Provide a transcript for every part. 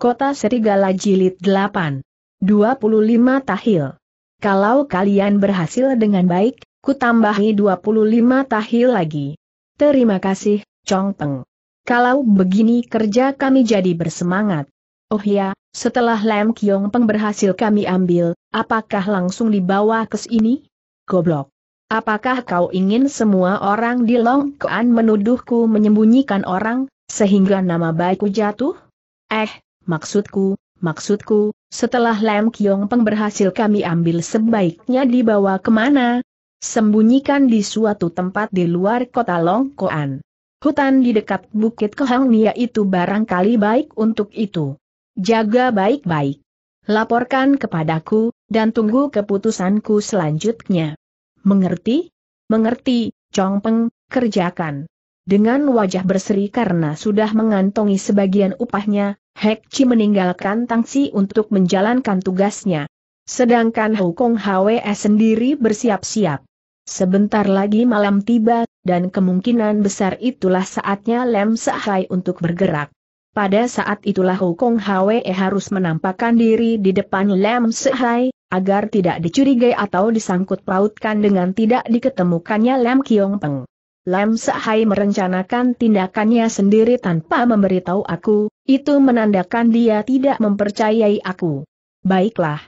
Kota Serigala Jilid 8. 25 tahil. Kalau kalian berhasil dengan baik, ku tambahi 25 tahil lagi. Terima kasih, Chong Peng. Kalau begini kerja kami jadi bersemangat. Oh ya, setelah Lam Kiong Peng berhasil kami ambil, apakah langsung dibawa ke sini? Goblok. Apakah kau ingin semua orang di Long Kuan menuduhku menyembunyikan orang, sehingga nama baikku jatuh? Eh, maksudku, maksudku, setelah Lam Kiong Peng berhasil kami ambil sebaiknya dibawa kemana? Sembunyikan di suatu tempat di luar kota Longkoan. Hutan di dekat Bukit Nia itu barangkali baik untuk itu. Jaga baik-baik. Laporkan kepadaku, dan tunggu keputusanku selanjutnya. Mengerti? Mengerti, Chong Peng, kerjakan. Dengan wajah berseri karena sudah mengantongi sebagian upahnya, Hek Chi meninggalkan Tangsi untuk menjalankan tugasnya. Sedangkan Hou Kong Hwe sendiri bersiap-siap. Sebentar lagi malam tiba, dan kemungkinan besar itulah saatnya Lem Sahai untuk bergerak. Pada saat itulah Hou Kong Hwe harus menampakkan diri di depan Lem Sehai, agar tidak dicurigai atau disangkut pautkan dengan tidak diketemukannya Lem Kiong Peng. Lam Sahai merencanakan tindakannya sendiri tanpa memberitahu aku, itu menandakan dia tidak mempercayai aku. Baiklah.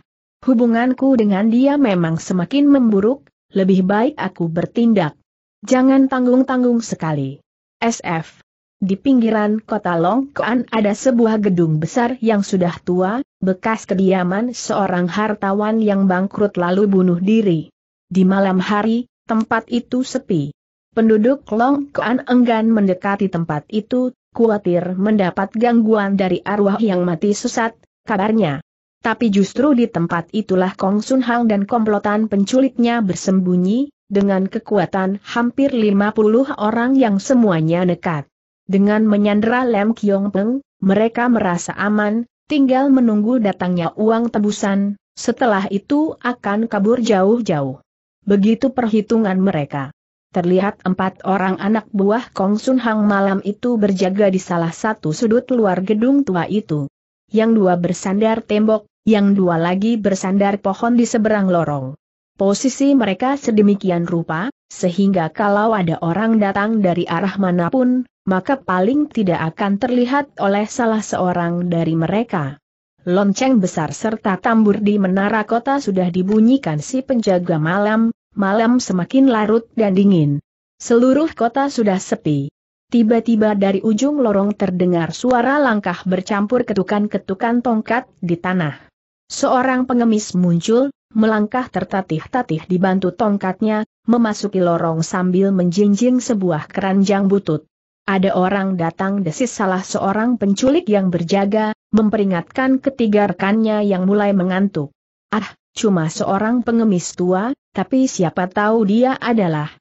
Hubunganku dengan dia memang semakin memburuk, lebih baik aku bertindak. Jangan tanggung-tanggung sekali. SF. Di pinggiran kota Longkoan ada sebuah gedung besar yang sudah tua, bekas kediaman seorang hartawan yang bangkrut lalu bunuh diri. Di malam hari, tempat itu sepi. Penduduk Long Kuan enggan mendekati tempat itu, khawatir mendapat gangguan dari arwah yang mati sesat, kabarnya. Tapi justru di tempat itulah Kong Sun Hang dan komplotan penculiknya bersembunyi, dengan kekuatan hampir 50 orang yang semuanya nekat. Dengan menyandera Lem Kiong Peng, mereka merasa aman, tinggal menunggu datangnya uang tebusan, setelah itu akan kabur jauh-jauh. Begitu perhitungan mereka terlihat empat orang anak buah Kong Sun Hang malam itu berjaga di salah satu sudut luar gedung tua itu. Yang dua bersandar tembok, yang dua lagi bersandar pohon di seberang lorong. Posisi mereka sedemikian rupa, sehingga kalau ada orang datang dari arah manapun, maka paling tidak akan terlihat oleh salah seorang dari mereka. Lonceng besar serta tambur di menara kota sudah dibunyikan si penjaga malam, Malam semakin larut dan dingin. Seluruh kota sudah sepi. Tiba-tiba dari ujung lorong terdengar suara langkah bercampur ketukan-ketukan tongkat di tanah. Seorang pengemis muncul, melangkah tertatih-tatih dibantu tongkatnya, memasuki lorong sambil menjinjing sebuah keranjang butut. Ada orang datang desis salah seorang penculik yang berjaga, memperingatkan ketiga rekannya yang mulai mengantuk. Ah, cuma seorang pengemis tua, tapi siapa tahu dia adalah.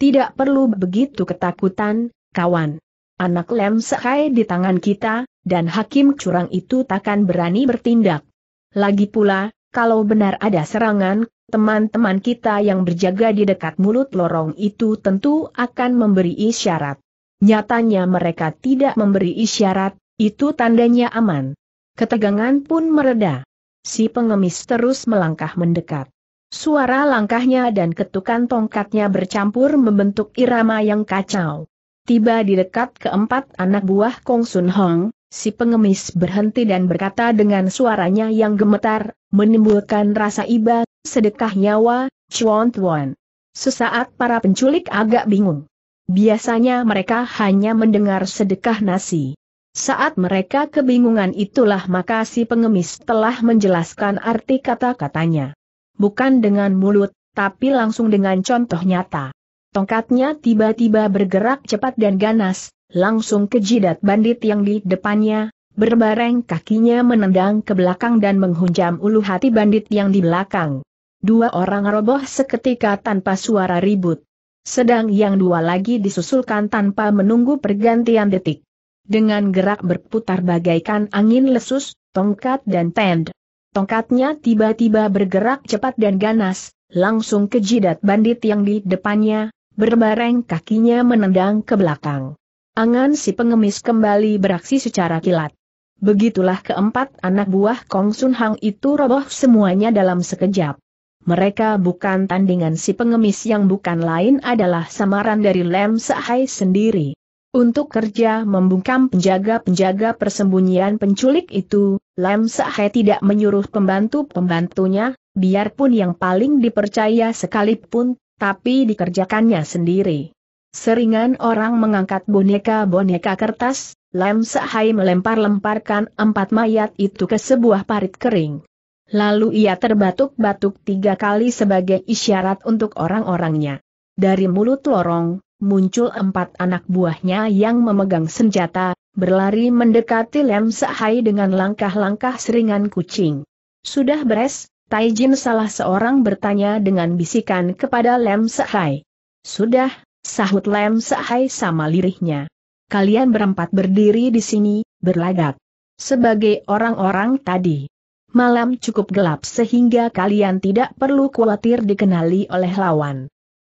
Tidak perlu begitu ketakutan, kawan. Anak Lem Sekai di tangan kita, dan hakim curang itu takkan berani bertindak. Lagi pula, kalau benar ada serangan, teman-teman kita yang berjaga di dekat mulut lorong itu tentu akan memberi isyarat. Nyatanya mereka tidak memberi isyarat, itu tandanya aman. Ketegangan pun mereda. Si pengemis terus melangkah mendekat. Suara langkahnya dan ketukan tongkatnya bercampur membentuk irama yang kacau. Tiba di dekat keempat anak buah Kong Sun Hong, si pengemis berhenti dan berkata dengan suaranya yang gemetar, menimbulkan rasa iba, sedekah nyawa, Chuan Tuan. Sesaat para penculik agak bingung. Biasanya mereka hanya mendengar sedekah nasi. Saat mereka kebingungan itulah maka si pengemis telah menjelaskan arti kata-katanya bukan dengan mulut, tapi langsung dengan contoh nyata. Tongkatnya tiba-tiba bergerak cepat dan ganas, langsung ke jidat bandit yang di depannya, berbareng kakinya menendang ke belakang dan menghunjam ulu hati bandit yang di belakang. Dua orang roboh seketika tanpa suara ribut. Sedang yang dua lagi disusulkan tanpa menunggu pergantian detik. Dengan gerak berputar bagaikan angin lesus, tongkat dan tend, Tongkatnya tiba-tiba bergerak cepat dan ganas, langsung ke jidat bandit yang di depannya, berbareng kakinya menendang ke belakang. Angan si pengemis kembali beraksi secara kilat. Begitulah keempat anak buah Kong Sun Hang itu roboh semuanya dalam sekejap. Mereka bukan tandingan si pengemis yang bukan lain adalah samaran dari Lem Sahai sendiri. Untuk kerja membungkam penjaga-penjaga persembunyian penculik itu, Lam Sahe tidak menyuruh pembantu-pembantunya, biarpun yang paling dipercaya sekalipun, tapi dikerjakannya sendiri. Seringan orang mengangkat boneka-boneka kertas, Lam Sahai melempar-lemparkan empat mayat itu ke sebuah parit kering. Lalu ia terbatuk-batuk tiga kali sebagai isyarat untuk orang-orangnya. Dari mulut lorong, muncul empat anak buahnya yang memegang senjata, berlari mendekati Lem Sahai dengan langkah-langkah seringan kucing. Sudah beres, Taijin salah seorang bertanya dengan bisikan kepada Lem Sahai. Sudah, sahut Lem Sahai sama lirihnya. Kalian berempat berdiri di sini, berlagak. Sebagai orang-orang tadi. Malam cukup gelap sehingga kalian tidak perlu khawatir dikenali oleh lawan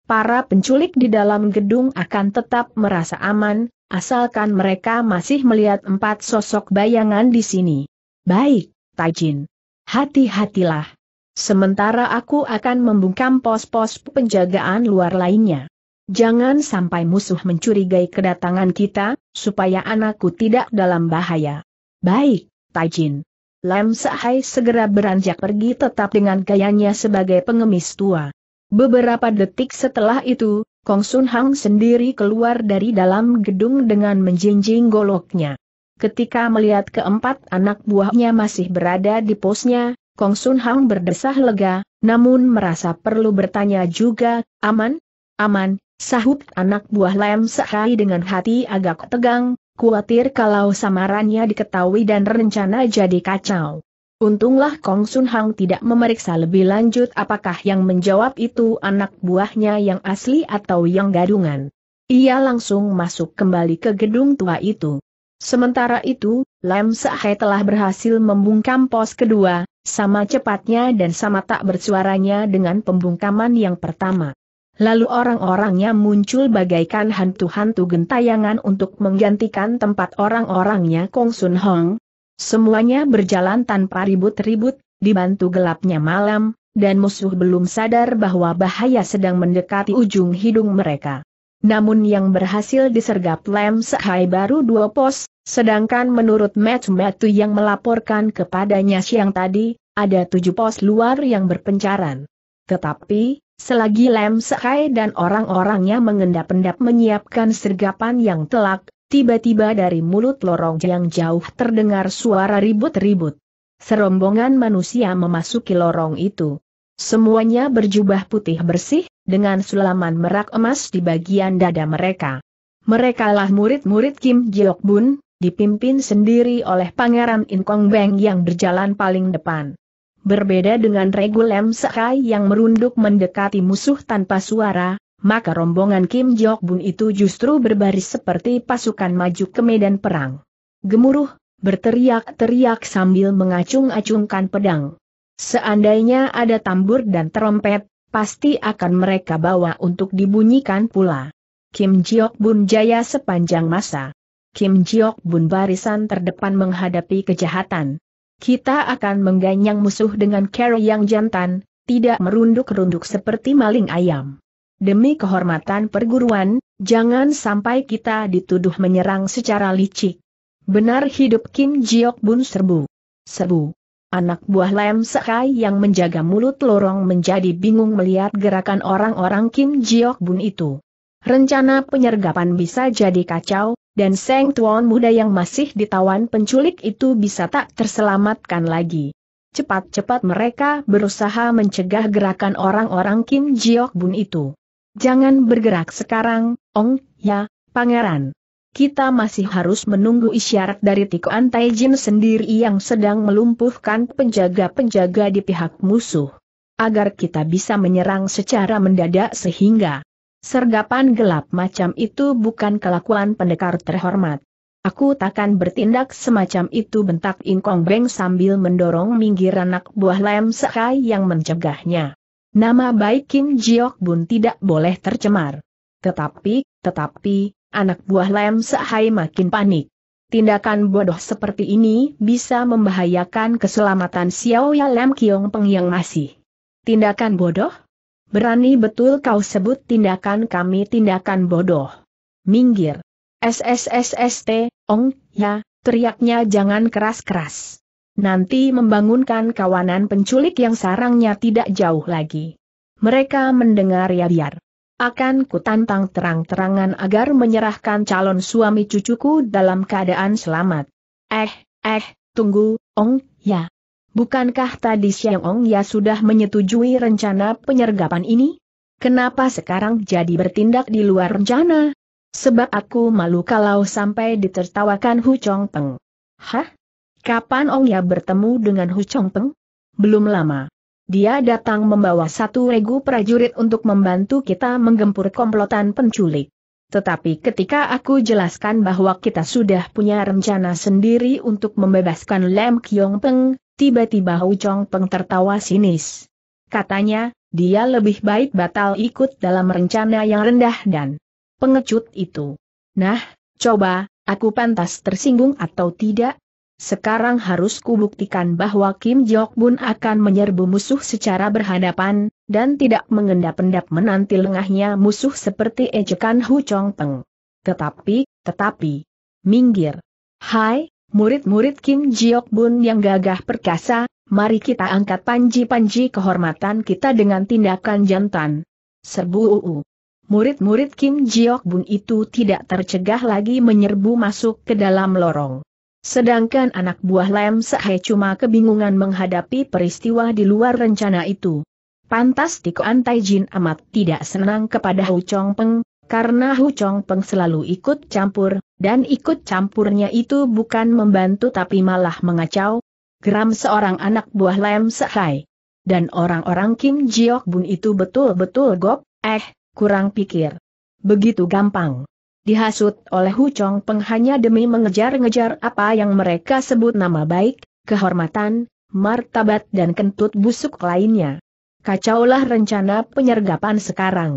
para penculik di dalam gedung akan tetap merasa aman, asalkan mereka masih melihat empat sosok bayangan di sini. Baik, Tajin. Hati-hatilah. Sementara aku akan membungkam pos-pos penjagaan luar lainnya. Jangan sampai musuh mencurigai kedatangan kita, supaya anakku tidak dalam bahaya. Baik, Tajin. Lam Sahai segera beranjak pergi tetap dengan gayanya sebagai pengemis tua. Beberapa detik setelah itu, Kong Sun Hang sendiri keluar dari dalam gedung dengan menjinjing goloknya. Ketika melihat keempat anak buahnya masih berada di posnya, Kong Sun Hang berdesah lega, namun merasa perlu bertanya juga, aman? Aman, sahut anak buah Lem sehari dengan hati agak tegang, khawatir kalau samarannya diketahui dan rencana jadi kacau. Untunglah Kong Sun Hang tidak memeriksa lebih lanjut apakah yang menjawab itu anak buahnya yang asli atau yang gadungan. Ia langsung masuk kembali ke gedung tua itu. Sementara itu, Lam Sahai telah berhasil membungkam pos kedua, sama cepatnya dan sama tak bersuaranya dengan pembungkaman yang pertama. Lalu orang-orangnya muncul bagaikan hantu-hantu gentayangan untuk menggantikan tempat orang-orangnya Kong Sun Hong, Semuanya berjalan tanpa ribut-ribut, dibantu gelapnya malam, dan musuh belum sadar bahwa bahaya sedang mendekati ujung hidung mereka. Namun yang berhasil disergap Lem Sekai baru dua pos, sedangkan menurut Matthew yang melaporkan kepadanya siang tadi, ada tujuh pos luar yang berpencaran. Tetapi, selagi Lem Sekai dan orang-orangnya mengendap-endap menyiapkan sergapan yang telak, Tiba-tiba dari mulut lorong yang jauh terdengar suara ribut-ribut. Serombongan manusia memasuki lorong itu. Semuanya berjubah putih bersih, dengan sulaman merak emas di bagian dada mereka. Merekalah murid-murid Kim Jiok Bun, dipimpin sendiri oleh Pangeran Kong Beng yang berjalan paling depan. Berbeda dengan regulem Sakai yang merunduk mendekati musuh tanpa suara, maka rombongan Kim Jong Bun itu justru berbaris seperti pasukan maju ke medan perang. Gemuruh, berteriak-teriak sambil mengacung-acungkan pedang. Seandainya ada tambur dan terompet, pasti akan mereka bawa untuk dibunyikan pula. Kim Jong Bun jaya sepanjang masa. Kim Jong Bun barisan terdepan menghadapi kejahatan. Kita akan mengganyang musuh dengan cara yang jantan, tidak merunduk-runduk seperti maling ayam. Demi kehormatan perguruan, jangan sampai kita dituduh menyerang secara licik. Benar hidup Kim Jiok Bun serbu. Serbu. Anak buah Lem Sekai yang menjaga mulut lorong menjadi bingung melihat gerakan orang-orang Kim Jiok Bun itu. Rencana penyergapan bisa jadi kacau, dan Seng Tuan muda yang masih ditawan penculik itu bisa tak terselamatkan lagi. Cepat-cepat mereka berusaha mencegah gerakan orang-orang Kim Jiok Bun itu. Jangan bergerak sekarang, Ong, ya, pangeran. Kita masih harus menunggu isyarat dari Tikoan Jin sendiri yang sedang melumpuhkan penjaga-penjaga di pihak musuh. Agar kita bisa menyerang secara mendadak sehingga sergapan gelap macam itu bukan kelakuan pendekar terhormat. Aku takkan bertindak semacam itu bentak Ingkong Beng sambil mendorong minggir anak buah Lem Sekai yang mencegahnya. Nama baik Kim Jiok Bun tidak boleh tercemar. Tetapi, tetapi, anak buah Lem Sehai makin panik. Tindakan bodoh seperti ini bisa membahayakan keselamatan Xiao Ya Lem Kiong Peng yang masih. Tindakan bodoh? Berani betul kau sebut tindakan kami tindakan bodoh. Minggir. SSSST, Ong, ya, teriaknya jangan keras-keras nanti membangunkan kawanan penculik yang sarangnya tidak jauh lagi. Mereka mendengar ya biar. Akan kutantang terang-terangan agar menyerahkan calon suami cucuku dalam keadaan selamat. Eh, eh, tunggu, Ong, ya. Bukankah tadi siang Ong ya sudah menyetujui rencana penyergapan ini? Kenapa sekarang jadi bertindak di luar rencana? Sebab aku malu kalau sampai ditertawakan Hu Chong Peng. Hah? Kapan Ong Ya bertemu dengan Hu Chong Peng? Belum lama. Dia datang membawa satu regu prajurit untuk membantu kita menggempur komplotan penculik. Tetapi ketika aku jelaskan bahwa kita sudah punya rencana sendiri untuk membebaskan Lem Kyong Peng, tiba-tiba Hu Chong Peng tertawa sinis. Katanya, dia lebih baik batal ikut dalam rencana yang rendah dan pengecut itu. Nah, coba, aku pantas tersinggung atau tidak? Sekarang harus kubuktikan bahwa Kim Jok Bun akan menyerbu musuh secara berhadapan, dan tidak mengendap-endap menanti lengahnya musuh seperti ejekan Hu Chong Peng. Tetapi, tetapi, minggir. Hai, murid-murid Kim Jiok Bun yang gagah perkasa, mari kita angkat panji-panji kehormatan kita dengan tindakan jantan. Serbu UU. Murid-murid Kim Jiok Bun itu tidak tercegah lagi menyerbu masuk ke dalam lorong. Sedangkan anak buah Lem Sahe cuma kebingungan menghadapi peristiwa di luar rencana itu. Pantas Tiko Antai Jin amat tidak senang kepada Hu Chong Peng, karena Hu Chong Peng selalu ikut campur, dan ikut campurnya itu bukan membantu tapi malah mengacau, geram seorang anak buah Lem Sehai. Dan orang-orang Kim Jiok Bun itu betul-betul gop, eh, kurang pikir. Begitu gampang dihasut oleh Hu Chong Peng hanya demi mengejar-ngejar apa yang mereka sebut nama baik, kehormatan, martabat dan kentut busuk lainnya. Kacaulah rencana penyergapan sekarang.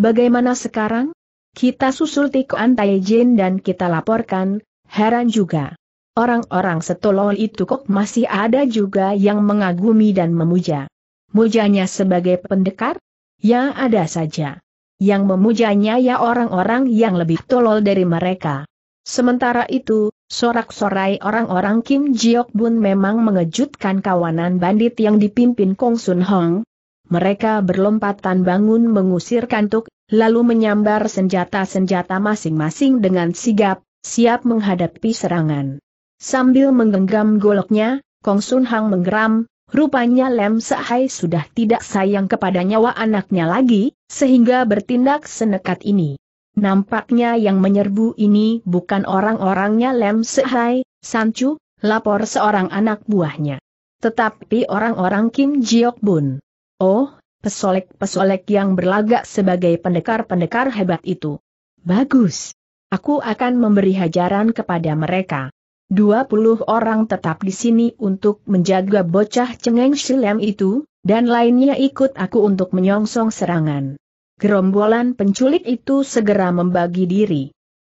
Bagaimana sekarang? Kita susul Tikuan Jin dan kita laporkan, heran juga. Orang-orang setolol itu kok masih ada juga yang mengagumi dan memuja. Mujanya sebagai pendekar? Ya ada saja. Yang memujanya ya orang-orang yang lebih tolol dari mereka. Sementara itu, sorak-sorai orang-orang Kim Jiok Bun memang mengejutkan kawanan bandit yang dipimpin Kong Sun Hong. Mereka berlompatan bangun mengusir kantuk, lalu menyambar senjata-senjata masing-masing dengan sigap, siap menghadapi serangan. Sambil menggenggam goloknya, Kong Sun Hong menggeram, Rupanya Lem Sahai sudah tidak sayang kepada nyawa anaknya lagi, sehingga bertindak senekat ini. Nampaknya yang menyerbu ini bukan orang-orangnya Lem Sehai, Sancu, lapor seorang anak buahnya. Tetapi orang-orang Kim Jiok Bun. Oh, pesolek-pesolek yang berlagak sebagai pendekar-pendekar hebat itu. Bagus. Aku akan memberi hajaran kepada mereka. 20 orang tetap di sini untuk menjaga bocah cengeng silem itu, dan lainnya ikut aku untuk menyongsong serangan. Gerombolan penculik itu segera membagi diri.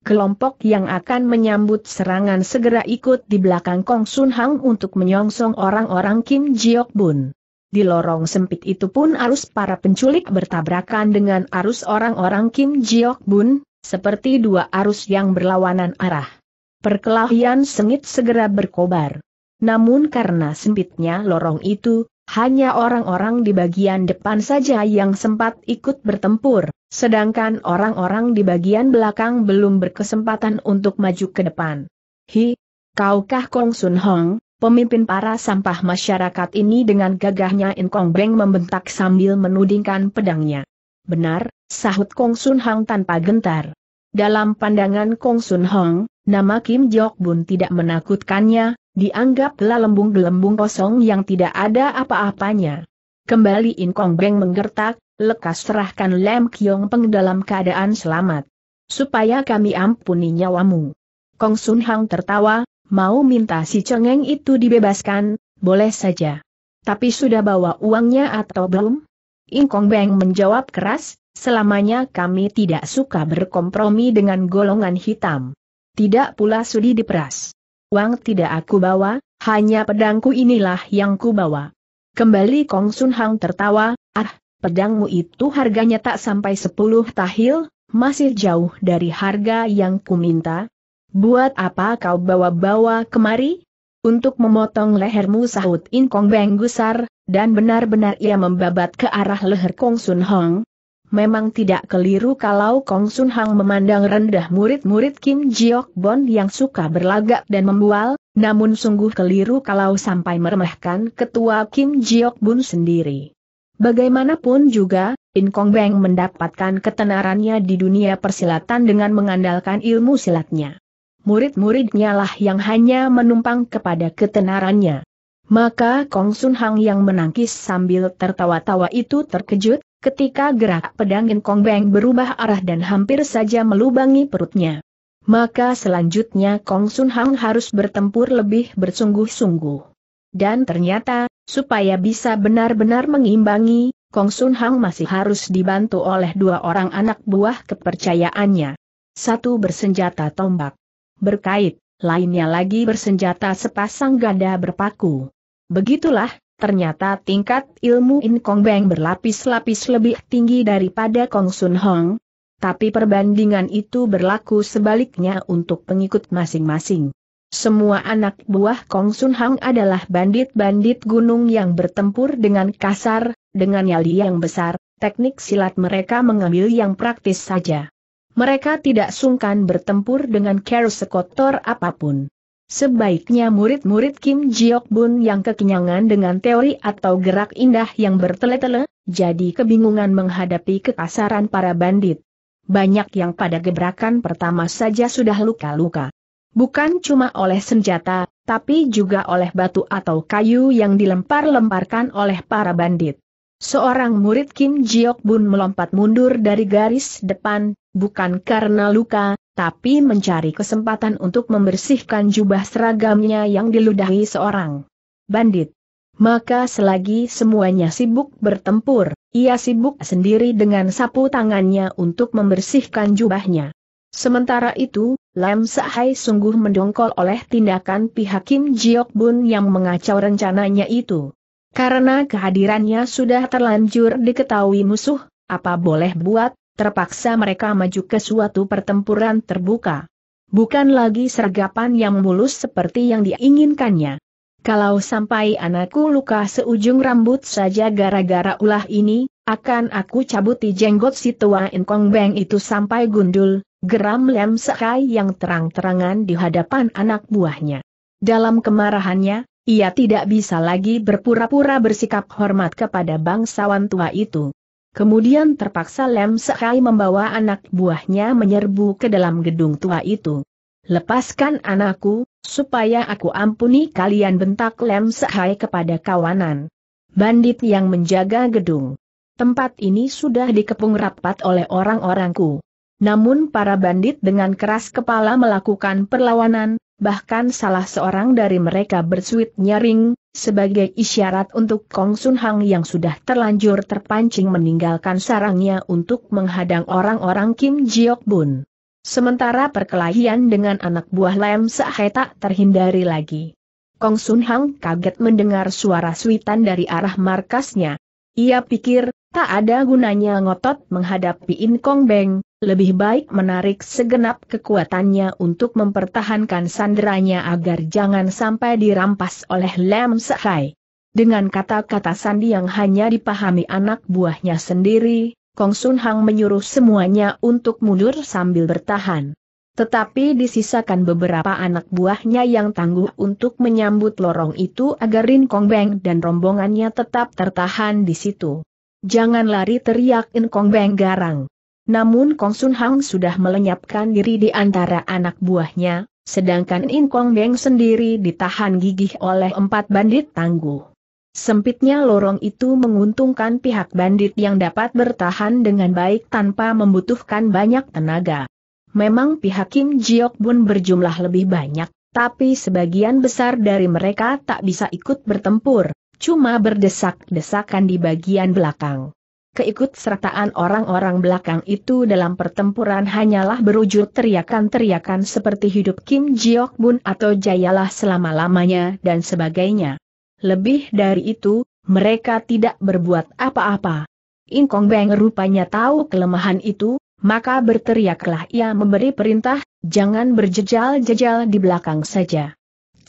Kelompok yang akan menyambut serangan segera ikut di belakang Kong Sun Hang untuk menyongsong orang-orang Kim Jiok Bun. Di lorong sempit itu pun arus para penculik bertabrakan dengan arus orang-orang Kim Jiok Bun, seperti dua arus yang berlawanan arah. Perkelahian sengit segera berkobar. Namun karena sempitnya lorong itu, hanya orang-orang di bagian depan saja yang sempat ikut bertempur, sedangkan orang-orang di bagian belakang belum berkesempatan untuk maju ke depan. Hi, kaukah Kong Sun Hong, pemimpin para sampah masyarakat ini dengan gagahnya In Kong Beng membentak sambil menudingkan pedangnya. Benar, sahut Kong Sun Hong tanpa gentar. Dalam pandangan Kong Sun Hong, Nama Kim Jok Bun tidak menakutkannya, dianggaplah lembung gelembung kosong yang tidak ada apa-apanya. Kembali In Kong Beng menggertak, lekas serahkan Lem Kiong Peng dalam keadaan selamat. Supaya kami ampuni nyawamu. Kong Sun Hang tertawa, mau minta si cengeng itu dibebaskan, boleh saja. Tapi sudah bawa uangnya atau belum? In Kong Beng menjawab keras, selamanya kami tidak suka berkompromi dengan golongan hitam tidak pula sudi diperas. Uang tidak aku bawa, hanya pedangku inilah yang ku bawa. Kembali Kong Sun Hang tertawa, ah, pedangmu itu harganya tak sampai sepuluh tahil, masih jauh dari harga yang ku minta. Buat apa kau bawa-bawa kemari? Untuk memotong lehermu sahut In Kong Beng gusar, dan benar-benar ia membabat ke arah leher Kong Sun Hong, Memang tidak keliru kalau Kong Sun Hang memandang rendah murid-murid Kim Jiok Bon yang suka berlagak dan membual, namun sungguh keliru kalau sampai meremehkan ketua Kim Jiok Bon sendiri. Bagaimanapun juga, In Kong Beng mendapatkan ketenarannya di dunia persilatan dengan mengandalkan ilmu silatnya. Murid-muridnya lah yang hanya menumpang kepada ketenarannya. Maka Kong Sun Hang yang menangkis sambil tertawa-tawa itu terkejut, ketika gerak pedang Kong Beng berubah arah dan hampir saja melubangi perutnya. Maka selanjutnya Kong Sun Hang harus bertempur lebih bersungguh-sungguh. Dan ternyata, supaya bisa benar-benar mengimbangi, Kong Sun Hang masih harus dibantu oleh dua orang anak buah kepercayaannya. Satu bersenjata tombak. Berkait, lainnya lagi bersenjata sepasang gada berpaku. Begitulah, Ternyata tingkat ilmu In Kong Beng berlapis-lapis lebih tinggi daripada Kong Sun Hong. Tapi perbandingan itu berlaku sebaliknya untuk pengikut masing-masing. Semua anak buah Kong Sun Hong adalah bandit-bandit gunung yang bertempur dengan kasar, dengan nyali yang besar, teknik silat mereka mengambil yang praktis saja. Mereka tidak sungkan bertempur dengan care sekotor apapun. Sebaiknya murid-murid Kim Jiok Bun yang kekenyangan dengan teori atau gerak indah yang bertele-tele, jadi kebingungan menghadapi kekasaran para bandit. Banyak yang pada gebrakan pertama saja sudah luka-luka. Bukan cuma oleh senjata, tapi juga oleh batu atau kayu yang dilempar-lemparkan oleh para bandit. Seorang murid Kim Jiok Bun melompat mundur dari garis depan, bukan karena luka, tapi mencari kesempatan untuk membersihkan jubah seragamnya yang diludahi seorang bandit. Maka selagi semuanya sibuk bertempur, ia sibuk sendiri dengan sapu tangannya untuk membersihkan jubahnya. Sementara itu, Lam Sahai sungguh mendongkol oleh tindakan pihak Kim Jiok Bun yang mengacau rencananya itu. Karena kehadirannya sudah terlanjur diketahui musuh, apa boleh buat, terpaksa mereka maju ke suatu pertempuran terbuka. Bukan lagi sergapan yang mulus seperti yang diinginkannya. Kalau sampai anakku luka seujung rambut saja gara-gara ulah ini, akan aku cabuti jenggot si tua Inkong Beng itu sampai gundul, geram Lem Sekai yang terang-terangan di hadapan anak buahnya. Dalam kemarahannya, ia tidak bisa lagi berpura-pura bersikap hormat kepada bangsawan tua itu. Kemudian terpaksa Lem Sehai membawa anak buahnya menyerbu ke dalam gedung tua itu. Lepaskan anakku, supaya aku ampuni kalian bentak Lem Sehai kepada kawanan. Bandit yang menjaga gedung. Tempat ini sudah dikepung rapat oleh orang-orangku. Namun para bandit dengan keras kepala melakukan perlawanan, bahkan salah seorang dari mereka bersuit nyaring, sebagai isyarat untuk Kong Sun Hang yang sudah terlanjur terpancing meninggalkan sarangnya untuk menghadang orang-orang Kim Jiok Bun. Sementara perkelahian dengan anak buah Lem Sahe tak terhindari lagi. Kong Sun Hang kaget mendengar suara suitan dari arah markasnya. Ia pikir, Tak ada gunanya ngotot menghadapi Inkong Beng, lebih baik menarik segenap kekuatannya untuk mempertahankan sandranya agar jangan sampai dirampas oleh Lem Sehai. Dengan kata-kata sandi yang hanya dipahami anak buahnya sendiri, Kong Sun Hang menyuruh semuanya untuk mundur sambil bertahan. Tetapi disisakan beberapa anak buahnya yang tangguh untuk menyambut lorong itu agar Rin Kong Beng dan rombongannya tetap tertahan di situ. Jangan lari teriak In Kong Beng garang. Namun Kong Sun Hang sudah melenyapkan diri di antara anak buahnya, sedangkan In Kong Beng sendiri ditahan gigih oleh empat bandit tangguh. Sempitnya lorong itu menguntungkan pihak bandit yang dapat bertahan dengan baik tanpa membutuhkan banyak tenaga. Memang pihak Kim Jiok Bun berjumlah lebih banyak, tapi sebagian besar dari mereka tak bisa ikut bertempur cuma berdesak-desakan di bagian belakang. Keikutsertaan orang-orang belakang itu dalam pertempuran hanyalah berujur teriakan-teriakan seperti hidup Kim Jiok Bun atau jayalah selama-lamanya dan sebagainya. Lebih dari itu, mereka tidak berbuat apa-apa. Ingkong Beng rupanya tahu kelemahan itu, maka berteriaklah ia memberi perintah, jangan berjejal-jejal di belakang saja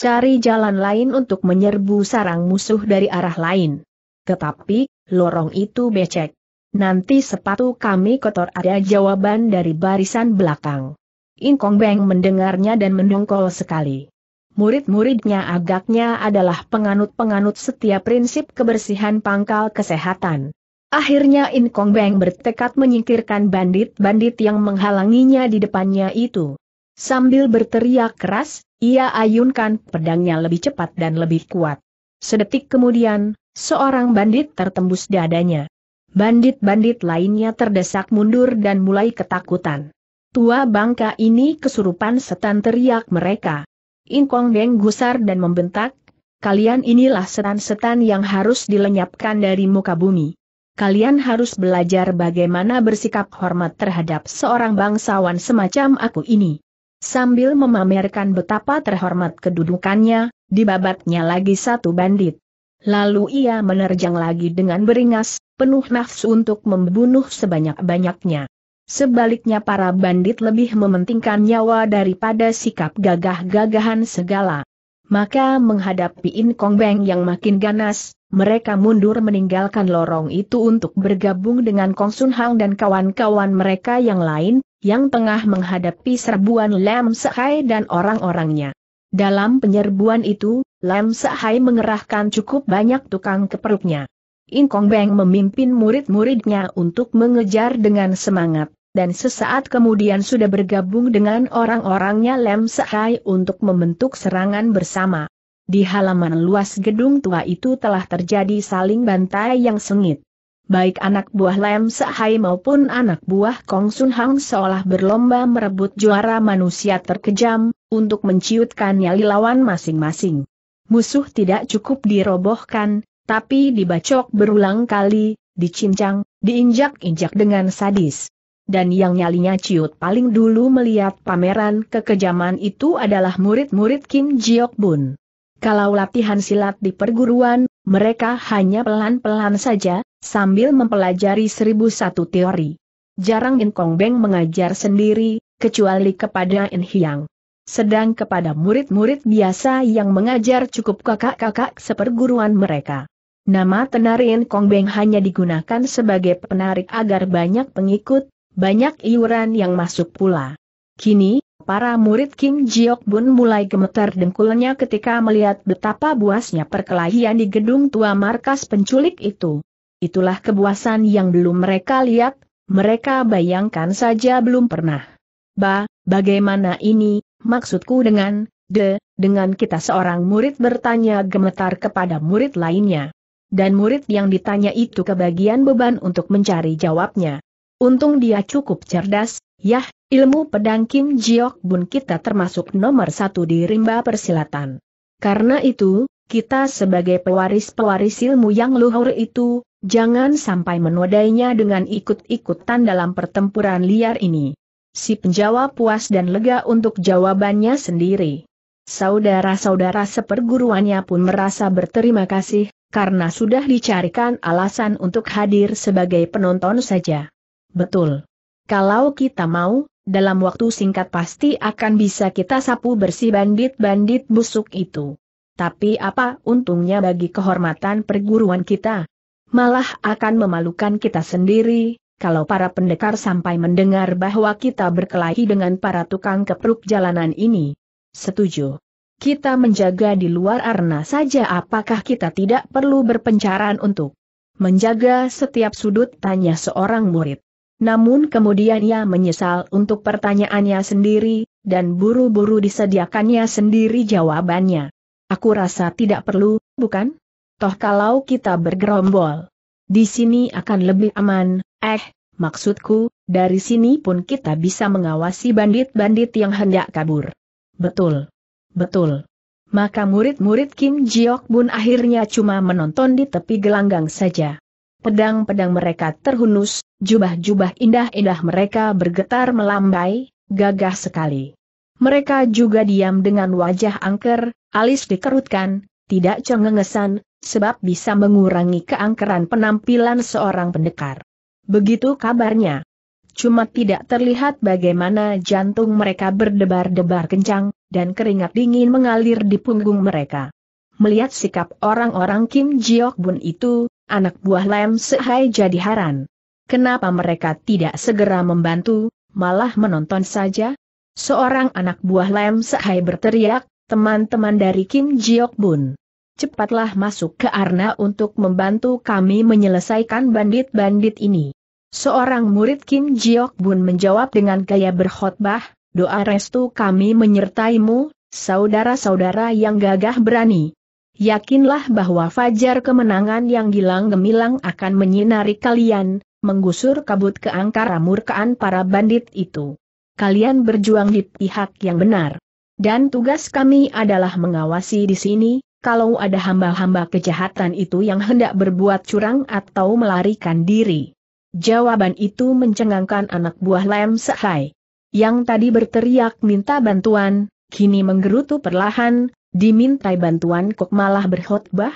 cari jalan lain untuk menyerbu sarang musuh dari arah lain. Tetapi, lorong itu becek. Nanti sepatu kami kotor ada jawaban dari barisan belakang. Inkong Beng mendengarnya dan mendongkol sekali. Murid-muridnya agaknya adalah penganut-penganut setiap prinsip kebersihan pangkal kesehatan. Akhirnya Inkong Beng bertekad menyingkirkan bandit-bandit yang menghalanginya di depannya itu. Sambil berteriak keras, ia ayunkan pedangnya lebih cepat dan lebih kuat. Sedetik kemudian, seorang bandit tertembus dadanya. Bandit-bandit lainnya terdesak mundur dan mulai ketakutan. Tua bangka ini kesurupan setan teriak mereka. Ingkong Beng gusar dan membentak, kalian inilah setan-setan yang harus dilenyapkan dari muka bumi. Kalian harus belajar bagaimana bersikap hormat terhadap seorang bangsawan semacam aku ini. Sambil memamerkan betapa terhormat kedudukannya, dibabatnya lagi satu bandit. Lalu ia menerjang lagi dengan beringas, penuh nafsu untuk membunuh sebanyak-banyaknya. Sebaliknya para bandit lebih mementingkan nyawa daripada sikap gagah-gagahan segala. Maka menghadapi Inkong Beng yang makin ganas, mereka mundur meninggalkan lorong itu untuk bergabung dengan Kong Sun Hang dan kawan-kawan mereka yang lain, yang tengah menghadapi serbuan Lam Sehai dan orang-orangnya. Dalam penyerbuan itu, Lam Sehai mengerahkan cukup banyak tukang keperuknya. Inkong Beng memimpin murid-muridnya untuk mengejar dengan semangat, dan sesaat kemudian sudah bergabung dengan orang-orangnya Lam Sehai untuk membentuk serangan bersama. Di halaman luas gedung tua itu telah terjadi saling bantai yang sengit baik anak buah Lem Sahai maupun anak buah Kong Sun Hang seolah berlomba merebut juara manusia terkejam, untuk menciutkan nyali lawan masing-masing. Musuh tidak cukup dirobohkan, tapi dibacok berulang kali, dicincang, diinjak-injak dengan sadis. Dan yang nyalinya ciut paling dulu melihat pameran kekejaman itu adalah murid-murid Kim Jiok Bun. Kalau latihan silat di perguruan, mereka hanya pelan-pelan saja, sambil mempelajari seribu satu teori. Jarang In Kong Beng mengajar sendiri, kecuali kepada In Hiang. Sedang kepada murid-murid biasa yang mengajar cukup kakak-kakak seperguruan mereka. Nama tenari In Kong Beng hanya digunakan sebagai penarik agar banyak pengikut, banyak iuran yang masuk pula. Kini, Para murid Kim Jiok Bun mulai gemetar dengkulnya ketika melihat betapa buasnya perkelahian di gedung tua markas penculik itu. Itulah kebuasan yang belum mereka lihat, mereka bayangkan saja belum pernah. Ba, bagaimana ini, maksudku dengan, de, dengan kita seorang murid bertanya gemetar kepada murid lainnya. Dan murid yang ditanya itu kebagian beban untuk mencari jawabnya. Untung dia cukup cerdas, yah, Ilmu pedang Kim Jiok Bun kita termasuk nomor satu di rimba persilatan. Karena itu, kita sebagai pewaris-pewaris ilmu yang luhur itu, jangan sampai menodainya dengan ikut-ikutan dalam pertempuran liar ini. Si penjawab puas dan lega untuk jawabannya sendiri. Saudara-saudara seperguruannya pun merasa berterima kasih, karena sudah dicarikan alasan untuk hadir sebagai penonton saja. Betul. Kalau kita mau, dalam waktu singkat pasti akan bisa kita sapu bersih bandit-bandit busuk itu. Tapi apa untungnya bagi kehormatan perguruan kita? Malah akan memalukan kita sendiri, kalau para pendekar sampai mendengar bahwa kita berkelahi dengan para tukang kepruk jalanan ini. Setuju. Kita menjaga di luar arena saja apakah kita tidak perlu berpencaran untuk menjaga setiap sudut tanya seorang murid. Namun kemudian ia menyesal untuk pertanyaannya sendiri, dan buru-buru disediakannya sendiri jawabannya. Aku rasa tidak perlu, bukan? Toh kalau kita bergerombol, di sini akan lebih aman, eh, maksudku, dari sini pun kita bisa mengawasi bandit-bandit yang hendak kabur. Betul. Betul. Maka murid-murid Kim Jiok pun akhirnya cuma menonton di tepi gelanggang saja pedang-pedang mereka terhunus, jubah-jubah indah-indah mereka bergetar melambai, gagah sekali. Mereka juga diam dengan wajah angker, alis dikerutkan, tidak cengengesan, sebab bisa mengurangi keangkeran penampilan seorang pendekar. Begitu kabarnya. Cuma tidak terlihat bagaimana jantung mereka berdebar-debar kencang, dan keringat dingin mengalir di punggung mereka. Melihat sikap orang-orang Kim Jiok Bun itu, anak buah Lem Sehai jadi heran. Kenapa mereka tidak segera membantu, malah menonton saja? Seorang anak buah Lem Sehai berteriak, teman-teman dari Kim Jiok Bun. Cepatlah masuk ke Arna untuk membantu kami menyelesaikan bandit-bandit ini. Seorang murid Kim Jiok Bun menjawab dengan gaya berkhotbah, doa restu kami menyertaimu, saudara-saudara yang gagah berani. Yakinlah bahwa fajar kemenangan yang gilang gemilang akan menyinari kalian, menggusur kabut ke angkara murkaan para bandit itu. Kalian berjuang di pihak yang benar. Dan tugas kami adalah mengawasi di sini, kalau ada hamba-hamba kejahatan itu yang hendak berbuat curang atau melarikan diri. Jawaban itu mencengangkan anak buah Lem Sahai. Yang tadi berteriak minta bantuan, kini menggerutu perlahan, Dimintai bantuan kok malah berkhotbah?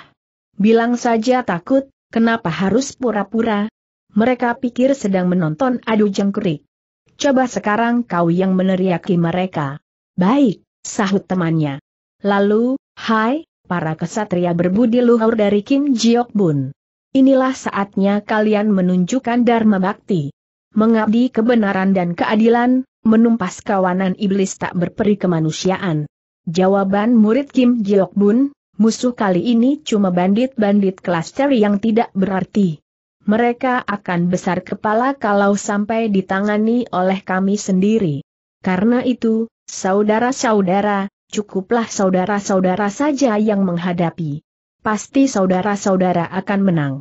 Bilang saja takut, kenapa harus pura-pura? Mereka pikir sedang menonton adu jengkrik. Coba sekarang kau yang meneriaki mereka. Baik, sahut temannya. Lalu, hai, para kesatria berbudi luhur dari Kim Jiok Bun. Inilah saatnya kalian menunjukkan Dharma Bakti. Mengabdi kebenaran dan keadilan, menumpas kawanan iblis tak berperi kemanusiaan. Jawaban murid Kim Jiok Bun, musuh kali ini cuma bandit-bandit kelas ceri yang tidak berarti. Mereka akan besar kepala kalau sampai ditangani oleh kami sendiri. Karena itu, saudara-saudara, cukuplah saudara-saudara saja yang menghadapi. Pasti saudara-saudara akan menang.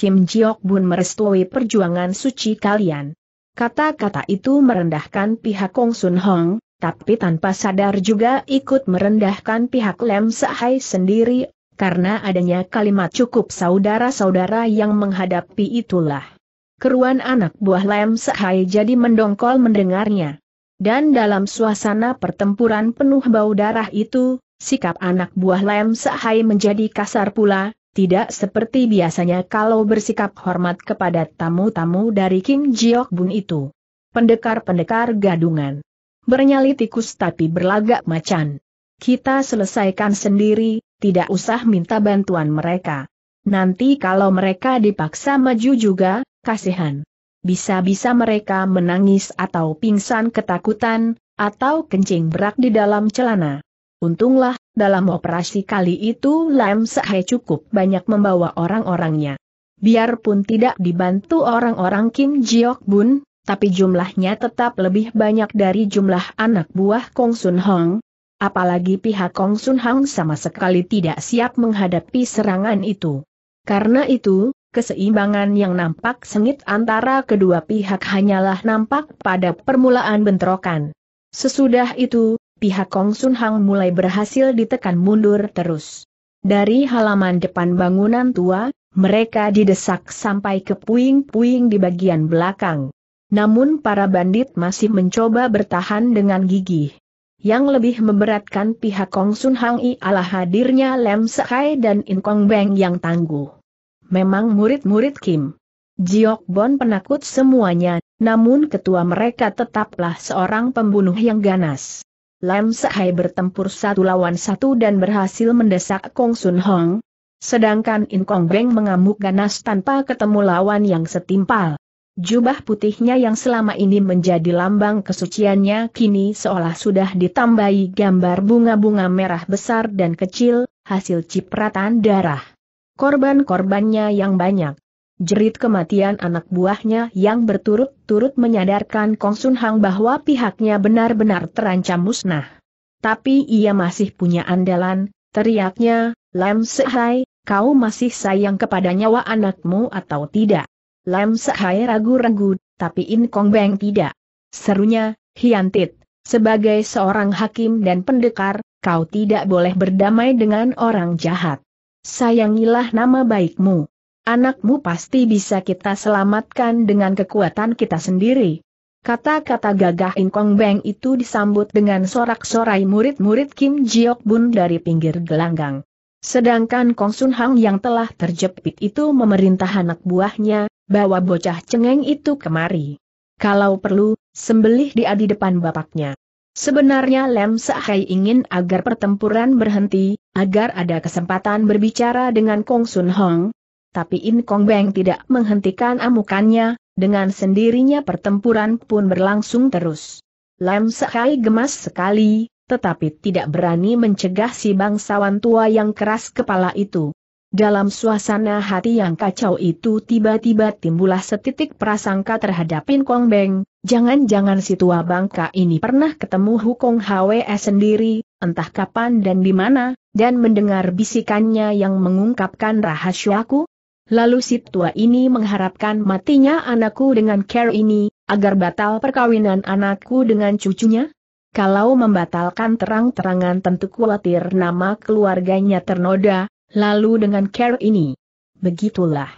Kim Jiok Bun merestui perjuangan suci kalian. Kata-kata itu merendahkan pihak Kong Sun Hong, tapi tanpa sadar juga ikut merendahkan pihak Lem Sahai sendiri, karena adanya kalimat cukup saudara-saudara yang menghadapi itulah. Keruan anak buah Lem Sahai jadi mendongkol mendengarnya. Dan dalam suasana pertempuran penuh bau darah itu, sikap anak buah Lem Sahai menjadi kasar pula, tidak seperti biasanya kalau bersikap hormat kepada tamu-tamu dari King Jiok Bun itu. Pendekar-pendekar gadungan bernyali tikus tapi berlagak macan. Kita selesaikan sendiri, tidak usah minta bantuan mereka. Nanti kalau mereka dipaksa maju juga, kasihan. Bisa-bisa mereka menangis atau pingsan ketakutan, atau kencing berak di dalam celana. Untunglah, dalam operasi kali itu Lam Sahe cukup banyak membawa orang-orangnya. Biarpun tidak dibantu orang-orang Kim Jiok Bun, tapi jumlahnya tetap lebih banyak dari jumlah anak buah Kong Sun Hong. Apalagi pihak Kong Sun Hong sama sekali tidak siap menghadapi serangan itu. Karena itu, keseimbangan yang nampak sengit antara kedua pihak hanyalah nampak pada permulaan bentrokan. Sesudah itu, pihak Kong Sun Hong mulai berhasil ditekan mundur terus. Dari halaman depan bangunan tua, mereka didesak sampai ke puing-puing di bagian belakang. Namun para bandit masih mencoba bertahan dengan gigih. Yang lebih memberatkan pihak Kong Sun Hang I ala hadirnya Lem Sekai dan In Kong Beng yang tangguh. Memang murid-murid Kim. Jiok Bon penakut semuanya, namun ketua mereka tetaplah seorang pembunuh yang ganas. Lem Sekai bertempur satu lawan satu dan berhasil mendesak Kong Sun Hong. Sedangkan In Kong Beng mengamuk ganas tanpa ketemu lawan yang setimpal. Jubah putihnya yang selama ini menjadi lambang kesuciannya kini seolah sudah ditambahi gambar bunga-bunga merah besar dan kecil, hasil cipratan darah. Korban-korbannya yang banyak. Jerit kematian anak buahnya yang berturut-turut menyadarkan Kong Sun Hang bahwa pihaknya benar-benar terancam musnah. Tapi ia masih punya andalan, teriaknya, Lam Sehai, kau masih sayang kepada nyawa anakmu atau tidak? Lam Sahai ragu-ragu, tapi In Kong Beng tidak. Serunya, Hiantit, sebagai seorang hakim dan pendekar, kau tidak boleh berdamai dengan orang jahat. Sayangilah nama baikmu. Anakmu pasti bisa kita selamatkan dengan kekuatan kita sendiri. Kata-kata gagah In Kong Beng itu disambut dengan sorak-sorai murid-murid Kim Jiok Bun dari pinggir gelanggang. Sedangkan Kong Sun Hang yang telah terjepit itu memerintah anak buahnya, bawa bocah cengeng itu kemari. Kalau perlu, sembelih dia di depan bapaknya. Sebenarnya Lem Sahai ingin agar pertempuran berhenti, agar ada kesempatan berbicara dengan Kong Sun Hong. Tapi In Kong Beng tidak menghentikan amukannya, dengan sendirinya pertempuran pun berlangsung terus. Lem Sahai gemas sekali, tetapi tidak berani mencegah si bangsawan tua yang keras kepala itu. Dalam suasana hati yang kacau itu tiba-tiba timbullah setitik prasangka terhadap Pin Kong Beng, jangan-jangan si tua bangka ini pernah ketemu Hukong Hwe sendiri, entah kapan dan di mana, dan mendengar bisikannya yang mengungkapkan rahasia aku? Lalu si tua ini mengharapkan matinya anakku dengan care ini, agar batal perkawinan anakku dengan cucunya? Kalau membatalkan terang-terangan tentu khawatir nama keluarganya ternoda, Lalu dengan care ini, begitulah.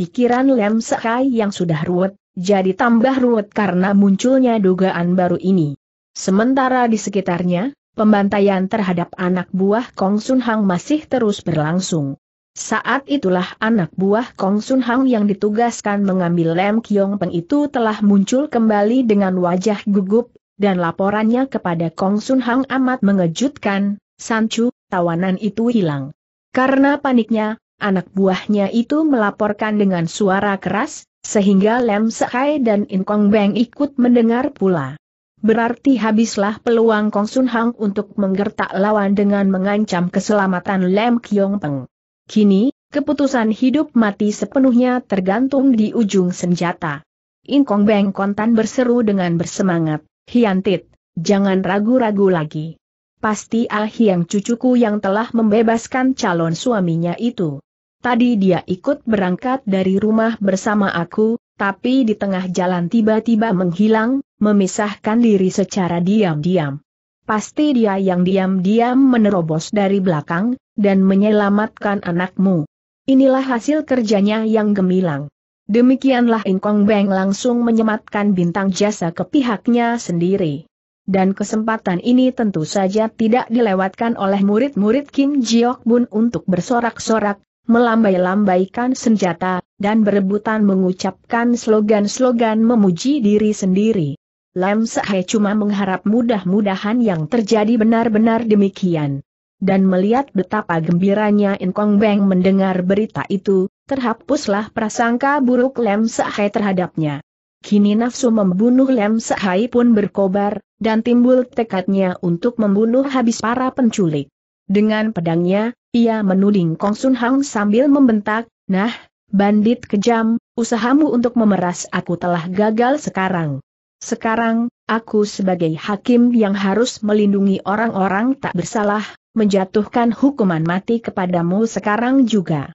Pikiran Lem Sekai yang sudah ruwet, jadi tambah ruwet karena munculnya dugaan baru ini. Sementara di sekitarnya, pembantaian terhadap anak buah Kong Sun Hang masih terus berlangsung. Saat itulah anak buah Kong Sun Hang yang ditugaskan mengambil Lem Kiong Peng itu telah muncul kembali dengan wajah gugup, dan laporannya kepada Kong Sun Hang amat mengejutkan, Sancho tawanan itu hilang. Karena paniknya, anak buahnya itu melaporkan dengan suara keras, sehingga Lem Sekai dan In Kong Beng ikut mendengar pula. Berarti habislah peluang Kong Sun Hang untuk menggertak lawan dengan mengancam keselamatan Lem Kiong Peng. Kini, keputusan hidup mati sepenuhnya tergantung di ujung senjata. In Kong Beng kontan berseru dengan bersemangat, Hiantit, jangan ragu-ragu lagi pasti Ah yang cucuku yang telah membebaskan calon suaminya itu. Tadi dia ikut berangkat dari rumah bersama aku, tapi di tengah jalan tiba-tiba menghilang, memisahkan diri secara diam-diam. Pasti dia yang diam-diam menerobos dari belakang, dan menyelamatkan anakmu. Inilah hasil kerjanya yang gemilang. Demikianlah Inkong Beng langsung menyematkan bintang jasa ke pihaknya sendiri dan kesempatan ini tentu saja tidak dilewatkan oleh murid-murid Kim Jiok Bun untuk bersorak-sorak, melambai-lambaikan senjata, dan berebutan mengucapkan slogan-slogan memuji diri sendiri. Lam Sahe cuma mengharap mudah-mudahan yang terjadi benar-benar demikian. Dan melihat betapa gembiranya In Kong Beng mendengar berita itu, terhapuslah prasangka buruk Lam Sahe terhadapnya. Kini nafsu membunuh Lam Sahai pun berkobar, dan timbul tekadnya untuk membunuh habis para penculik. Dengan pedangnya, ia menuding Kong Sun Hang sambil membentak, Nah, bandit kejam, usahamu untuk memeras aku telah gagal sekarang. Sekarang, aku sebagai hakim yang harus melindungi orang-orang tak bersalah, menjatuhkan hukuman mati kepadamu sekarang juga.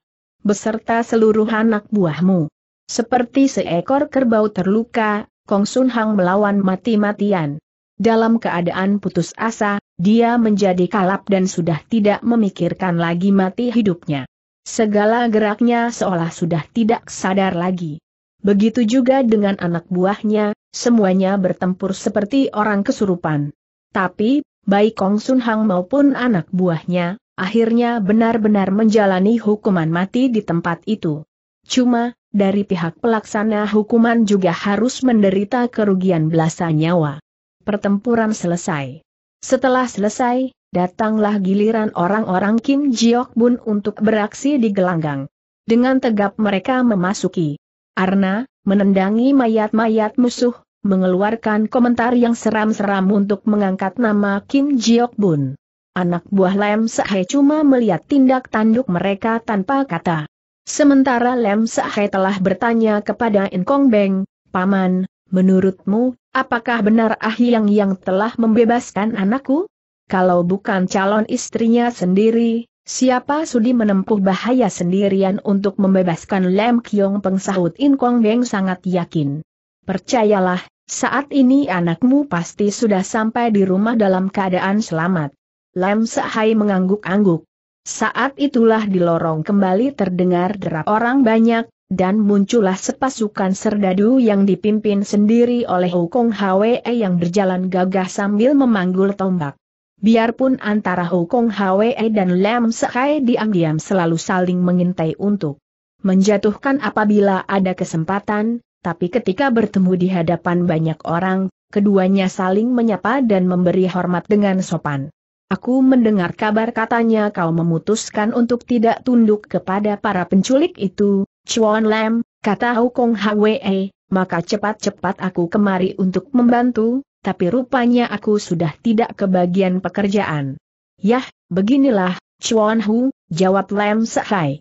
Beserta seluruh anak buahmu. Seperti seekor kerbau terluka, Kong Sun Hang melawan mati-matian. Dalam keadaan putus asa, dia menjadi kalap dan sudah tidak memikirkan lagi mati hidupnya. Segala geraknya seolah sudah tidak sadar lagi. Begitu juga dengan anak buahnya, semuanya bertempur seperti orang kesurupan. Tapi, baik Kong Sun Hang maupun anak buahnya, akhirnya benar-benar menjalani hukuman mati di tempat itu. Cuma, dari pihak pelaksana hukuman juga harus menderita kerugian belasan nyawa pertempuran selesai. Setelah selesai, datanglah giliran orang-orang Kim Jiok Bun untuk beraksi di gelanggang. Dengan tegap mereka memasuki. Arna, menendangi mayat-mayat musuh, mengeluarkan komentar yang seram-seram untuk mengangkat nama Kim Jiok Bun. Anak buah Lem Sahe cuma melihat tindak tanduk mereka tanpa kata. Sementara Lem Sahe telah bertanya kepada Inkong Beng, Paman, Menurutmu, apakah benar Ahiyang yang telah membebaskan anakku? Kalau bukan calon istrinya sendiri, siapa sudi menempuh bahaya sendirian untuk membebaskan Lem Kiong pengsahut In Kong Beng sangat yakin. Percayalah, saat ini anakmu pasti sudah sampai di rumah dalam keadaan selamat. Lem Sahai mengangguk-angguk. Saat itulah di lorong kembali terdengar derap orang banyak, dan muncullah sepasukan serdadu yang dipimpin sendiri oleh Hukong Hwe yang berjalan gagah sambil memanggul tombak. Biarpun antara Hukong Hwe dan Lam Sekai diam-diam selalu saling mengintai untuk menjatuhkan apabila ada kesempatan, tapi ketika bertemu di hadapan banyak orang, keduanya saling menyapa dan memberi hormat dengan sopan. Aku mendengar kabar katanya kau memutuskan untuk tidak tunduk kepada para penculik itu, Chuan Lam, kata Hukong Hwe, eh, maka cepat-cepat aku kemari untuk membantu, tapi rupanya aku sudah tidak kebagian pekerjaan. Yah, beginilah, Chuan Hu, jawab Lam Sehai.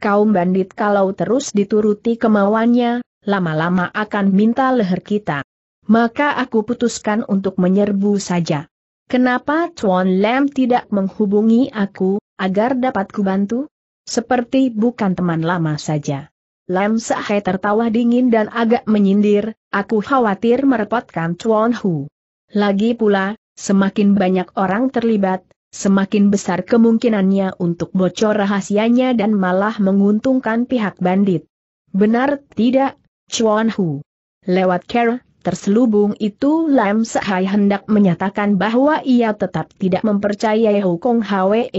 Kaum bandit kalau terus dituruti kemauannya, lama-lama akan minta leher kita. Maka aku putuskan untuk menyerbu saja. Kenapa Chuan Lam tidak menghubungi aku, agar dapat kubantu? Seperti bukan teman lama saja. Lam Sahai tertawa dingin dan agak menyindir, aku khawatir merepotkan Chuan Hu. Lagi pula, semakin banyak orang terlibat, semakin besar kemungkinannya untuk bocor rahasianya dan malah menguntungkan pihak bandit. Benar tidak, Chuan Hu? Lewat Kera, terselubung itu Lam Sahai hendak menyatakan bahwa ia tetap tidak mempercayai Hukong Hwe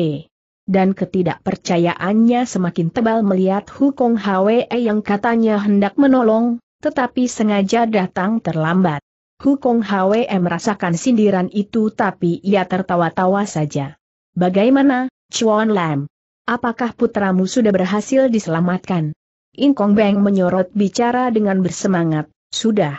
dan ketidakpercayaannya semakin tebal melihat Hukong Hwe yang katanya hendak menolong, tetapi sengaja datang terlambat. Hukong Hwe merasakan sindiran itu tapi ia tertawa-tawa saja. Bagaimana, Chuan Lam? Apakah putramu sudah berhasil diselamatkan? Inkong Beng menyorot bicara dengan bersemangat, sudah.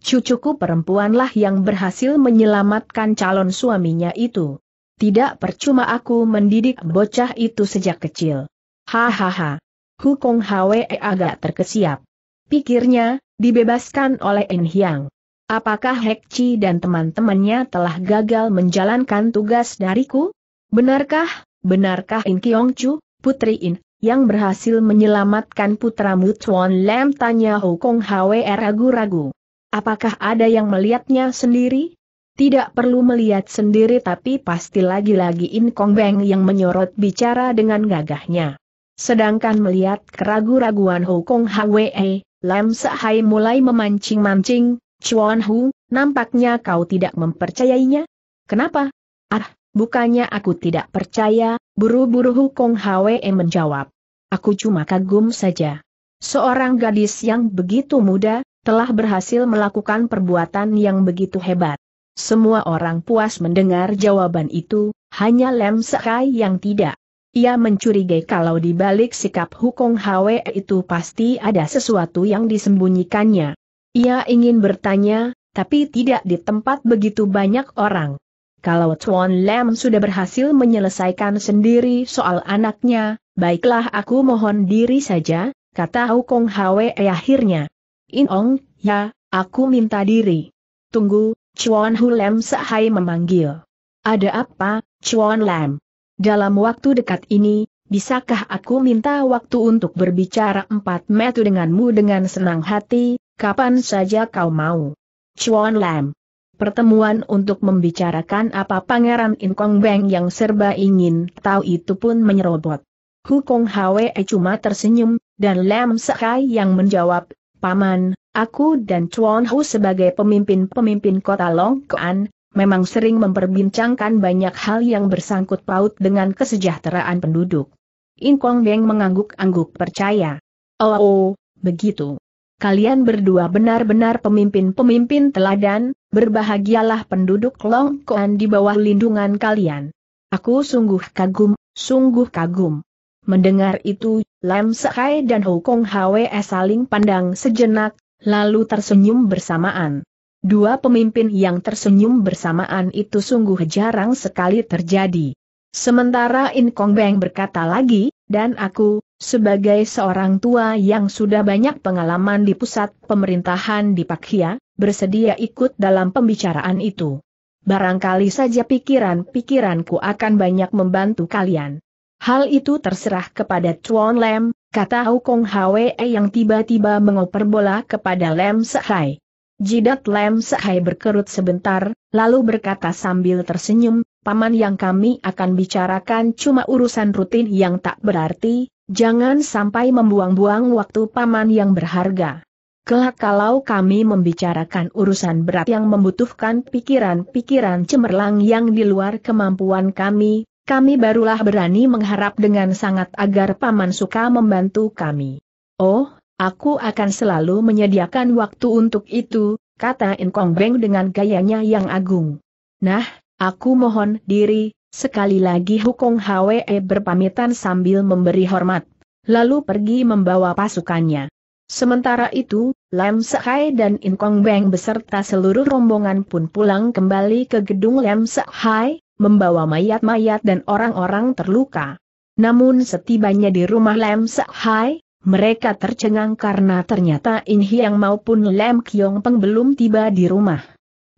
Cucuku perempuanlah yang berhasil menyelamatkan calon suaminya itu. Tidak percuma aku mendidik bocah itu sejak kecil. Hahaha. Hukong Hwe agak terkesiap. Pikirnya, dibebaskan oleh En Hiang. Apakah Chi dan teman-temannya telah gagal menjalankan tugas dariku? Benarkah, benarkah In Kiong Chu, Putri In, yang berhasil menyelamatkan putramu Tuan Lam? Tanya Hukong Hwe ragu-ragu. Apakah ada yang melihatnya sendiri? Tidak perlu melihat sendiri tapi pasti lagi-lagi In Kong Beng yang menyorot bicara dengan gagahnya. Sedangkan melihat keragu-raguan Hou Kong Hwe, Lam Sahai mulai memancing-mancing, Chuan Hu, nampaknya kau tidak mempercayainya? Kenapa? Ah, bukannya aku tidak percaya, buru-buru Hou Kong Hwe menjawab. Aku cuma kagum saja. Seorang gadis yang begitu muda, telah berhasil melakukan perbuatan yang begitu hebat. Semua orang puas mendengar jawaban itu, hanya Lem Sekai yang tidak. Ia mencurigai kalau di balik sikap Hukong Hwe itu pasti ada sesuatu yang disembunyikannya. Ia ingin bertanya, tapi tidak di tempat begitu banyak orang. Kalau Chuan Lam sudah berhasil menyelesaikan sendiri soal anaknya, baiklah aku mohon diri saja, kata Hukong Hwe akhirnya. Inong, ya, aku minta diri. Tunggu, Chuan Hu Lam Sahai memanggil. Ada apa, Chuan Lam? Dalam waktu dekat ini, bisakah aku minta waktu untuk berbicara empat metu denganmu dengan senang hati, kapan saja kau mau? Chuan Lam. Pertemuan untuk membicarakan apa Pangeran Inkong Beng yang serba ingin tahu itu pun menyerobot. Hukong Hwe cuma tersenyum, dan Lam Sahai yang menjawab, Paman, Aku dan Chuan Hu sebagai pemimpin-pemimpin kota Long Kuan, memang sering memperbincangkan banyak hal yang bersangkut paut dengan kesejahteraan penduduk. Inkong Beng mengangguk-angguk percaya. Oh, oh, begitu. Kalian berdua benar-benar pemimpin-pemimpin teladan, berbahagialah penduduk Long Kuan di bawah lindungan kalian. Aku sungguh kagum, sungguh kagum. Mendengar itu, Lam Sekai dan Hukong Hwe saling pandang sejenak, lalu tersenyum bersamaan. Dua pemimpin yang tersenyum bersamaan itu sungguh jarang sekali terjadi. Sementara In Kong Beng berkata lagi, dan aku, sebagai seorang tua yang sudah banyak pengalaman di pusat pemerintahan di Pakia, bersedia ikut dalam pembicaraan itu. Barangkali saja pikiran-pikiranku akan banyak membantu kalian. Hal itu terserah kepada Chuan Lem, kata Hukong Hwe yang tiba-tiba mengoper bola kepada Lem Sehai. Jidat Lem Sehai berkerut sebentar, lalu berkata sambil tersenyum, Paman yang kami akan bicarakan cuma urusan rutin yang tak berarti, jangan sampai membuang-buang waktu Paman yang berharga. Kelak kalau kami membicarakan urusan berat yang membutuhkan pikiran-pikiran cemerlang yang di luar kemampuan kami, kami barulah berani mengharap dengan sangat agar Paman suka membantu kami. Oh, aku akan selalu menyediakan waktu untuk itu, kata Inkong Beng dengan gayanya yang agung. Nah, aku mohon diri, sekali lagi Hukong Hwe e berpamitan sambil memberi hormat, lalu pergi membawa pasukannya. Sementara itu, Lam Sekhai dan Inkong Beng beserta seluruh rombongan pun pulang kembali ke gedung Lam Sekhai, membawa mayat-mayat dan orang-orang terluka. Namun setibanya di rumah Lem Sahai, mereka tercengang karena ternyata In Hiang maupun Lem Kiong Peng belum tiba di rumah.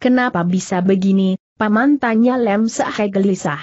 Kenapa bisa begini, paman tanya Lem Sahai gelisah.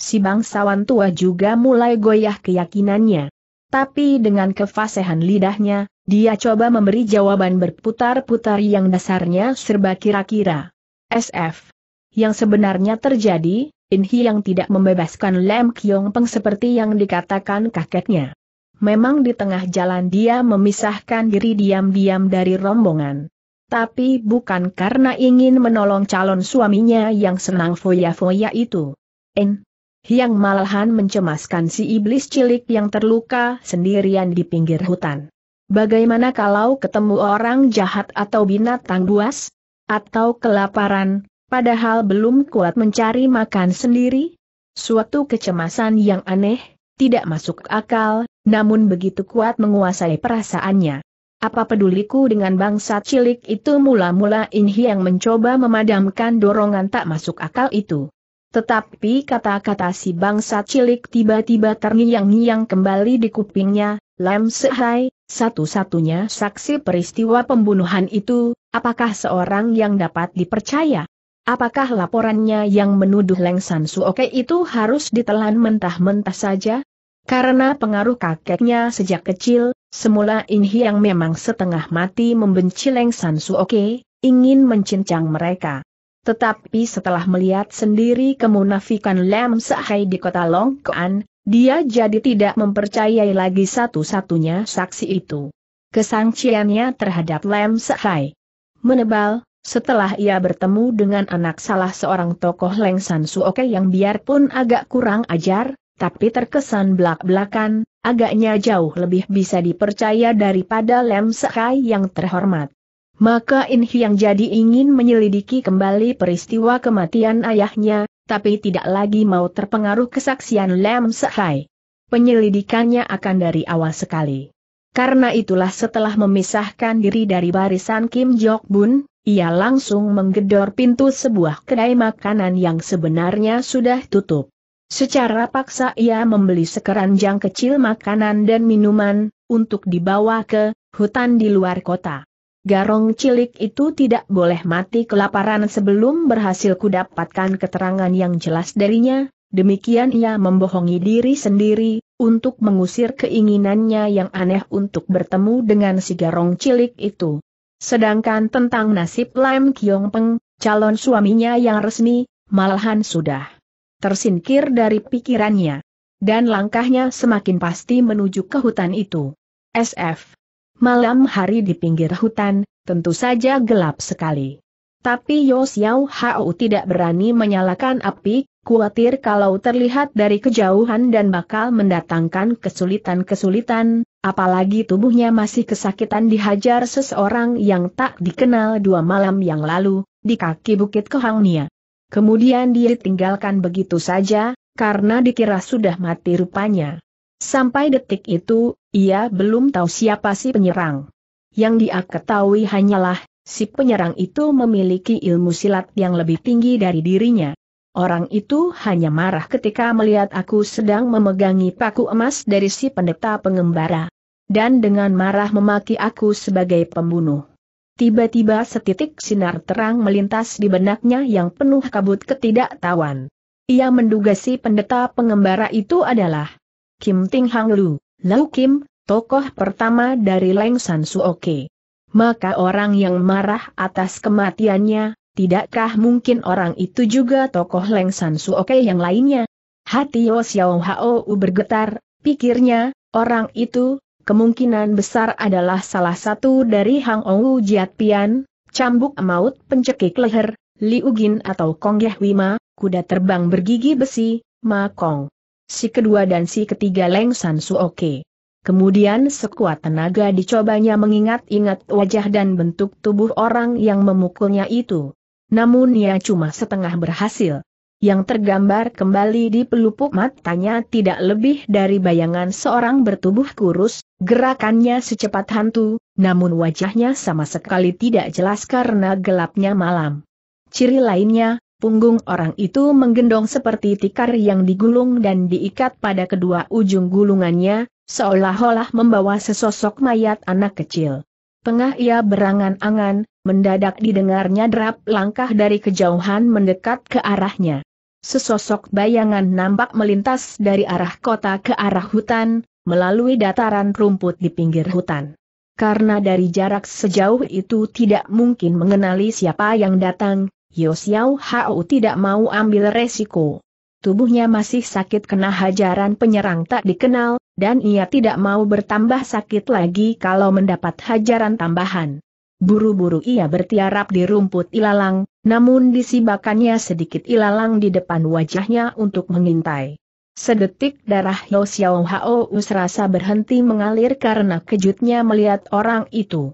Si bangsawan tua juga mulai goyah keyakinannya. Tapi dengan kefasihan lidahnya, dia coba memberi jawaban berputar-putar yang dasarnya serba kira-kira. SF. Yang sebenarnya terjadi, Inhi yang tidak membebaskan Lem Kiong Peng seperti yang dikatakan kakeknya. Memang di tengah jalan dia memisahkan diri diam-diam dari rombongan. Tapi bukan karena ingin menolong calon suaminya yang senang foya-foya itu. En. Yang malahan mencemaskan si iblis cilik yang terluka sendirian di pinggir hutan. Bagaimana kalau ketemu orang jahat atau binatang buas? Atau kelaparan, padahal belum kuat mencari makan sendiri? Suatu kecemasan yang aneh, tidak masuk akal, namun begitu kuat menguasai perasaannya. Apa peduliku dengan bangsa cilik itu mula-mula Inhi yang mencoba memadamkan dorongan tak masuk akal itu. Tetapi kata-kata si bangsa cilik tiba-tiba terngiang-ngiang kembali di kupingnya, Lam Sehai, satu-satunya saksi peristiwa pembunuhan itu, apakah seorang yang dapat dipercaya? Apakah laporannya yang menuduh Leng San Suoke itu harus ditelan mentah-mentah saja? Karena pengaruh kakeknya sejak kecil, semula In yang memang setengah mati membenci Leng San Suoke, ingin mencincang mereka. Tetapi setelah melihat sendiri kemunafikan Lam Sahai di kota Long Kuan, dia jadi tidak mempercayai lagi satu-satunya saksi itu. Kesangciannya terhadap Lam Sahai. Menebal, setelah ia bertemu dengan anak salah seorang tokoh Leng San Suoke yang biarpun agak kurang ajar, tapi terkesan belak-belakan, agaknya jauh lebih bisa dipercaya daripada Lem Sekai yang terhormat. Maka In Hyang jadi ingin menyelidiki kembali peristiwa kematian ayahnya, tapi tidak lagi mau terpengaruh kesaksian Lem Sekai. Penyelidikannya akan dari awal sekali. Karena itulah setelah memisahkan diri dari barisan Kim Jok Bun, ia langsung menggedor pintu sebuah kedai makanan yang sebenarnya sudah tutup. Secara paksa ia membeli sekeranjang kecil makanan dan minuman, untuk dibawa ke hutan di luar kota. Garong cilik itu tidak boleh mati kelaparan sebelum berhasil kudapatkan keterangan yang jelas darinya, demikian ia membohongi diri sendiri, untuk mengusir keinginannya yang aneh untuk bertemu dengan si garong cilik itu. Sedangkan tentang nasib Lam Kiong Peng, calon suaminya yang resmi, malahan sudah tersingkir dari pikirannya. Dan langkahnya semakin pasti menuju ke hutan itu. SF. Malam hari di pinggir hutan, tentu saja gelap sekali. Tapi Yosiao Xiao Hao tidak berani menyalakan api, kuatir kalau terlihat dari kejauhan dan bakal mendatangkan kesulitan-kesulitan, apalagi tubuhnya masih kesakitan dihajar seseorang yang tak dikenal dua malam yang lalu, di kaki Bukit Kohangnia. Kemudian dia ditinggalkan begitu saja, karena dikira sudah mati rupanya. Sampai detik itu, ia belum tahu siapa si penyerang. Yang dia ketahui hanyalah, si penyerang itu memiliki ilmu silat yang lebih tinggi dari dirinya. Orang itu hanya marah ketika melihat aku sedang memegangi paku emas dari si pendeta pengembara. Dan dengan marah memaki aku sebagai pembunuh. Tiba-tiba setitik sinar terang melintas di benaknya yang penuh kabut ketidaktahuan. Ia menduga si pendeta pengembara itu adalah Kim Ting Hang Lu, Lau Kim, tokoh pertama dari Leng San Suoke. Maka orang yang marah atas kematiannya, Tidakkah mungkin orang itu juga tokoh Leng San Oke yang lainnya? Hati Yo Xiao Hao bergetar, pikirnya, orang itu, kemungkinan besar adalah salah satu dari Hang Ou Jiat Pian, cambuk maut pencekik leher, Liu Gin atau Kong Yeh kuda terbang bergigi besi, Ma Kong. Si kedua dan si ketiga Leng San Oke. Kemudian sekuat tenaga dicobanya mengingat-ingat wajah dan bentuk tubuh orang yang memukulnya itu namun ia cuma setengah berhasil. Yang tergambar kembali di pelupuk matanya tidak lebih dari bayangan seorang bertubuh kurus, gerakannya secepat hantu, namun wajahnya sama sekali tidak jelas karena gelapnya malam. Ciri lainnya, punggung orang itu menggendong seperti tikar yang digulung dan diikat pada kedua ujung gulungannya, seolah-olah membawa sesosok mayat anak kecil. Tengah ia berangan-angan, mendadak didengarnya derap langkah dari kejauhan mendekat ke arahnya. Sesosok bayangan nampak melintas dari arah kota ke arah hutan, melalui dataran rumput di pinggir hutan. Karena dari jarak sejauh itu tidak mungkin mengenali siapa yang datang, Yosiao Hao tidak mau ambil resiko. Tubuhnya masih sakit kena hajaran penyerang tak dikenal, dan ia tidak mau bertambah sakit lagi kalau mendapat hajaran tambahan. Buru-buru ia bertiarap di rumput ilalang, namun disibakannya sedikit ilalang di depan wajahnya untuk mengintai. Sedetik darah Yosiao Hao serasa berhenti mengalir karena kejutnya melihat orang itu.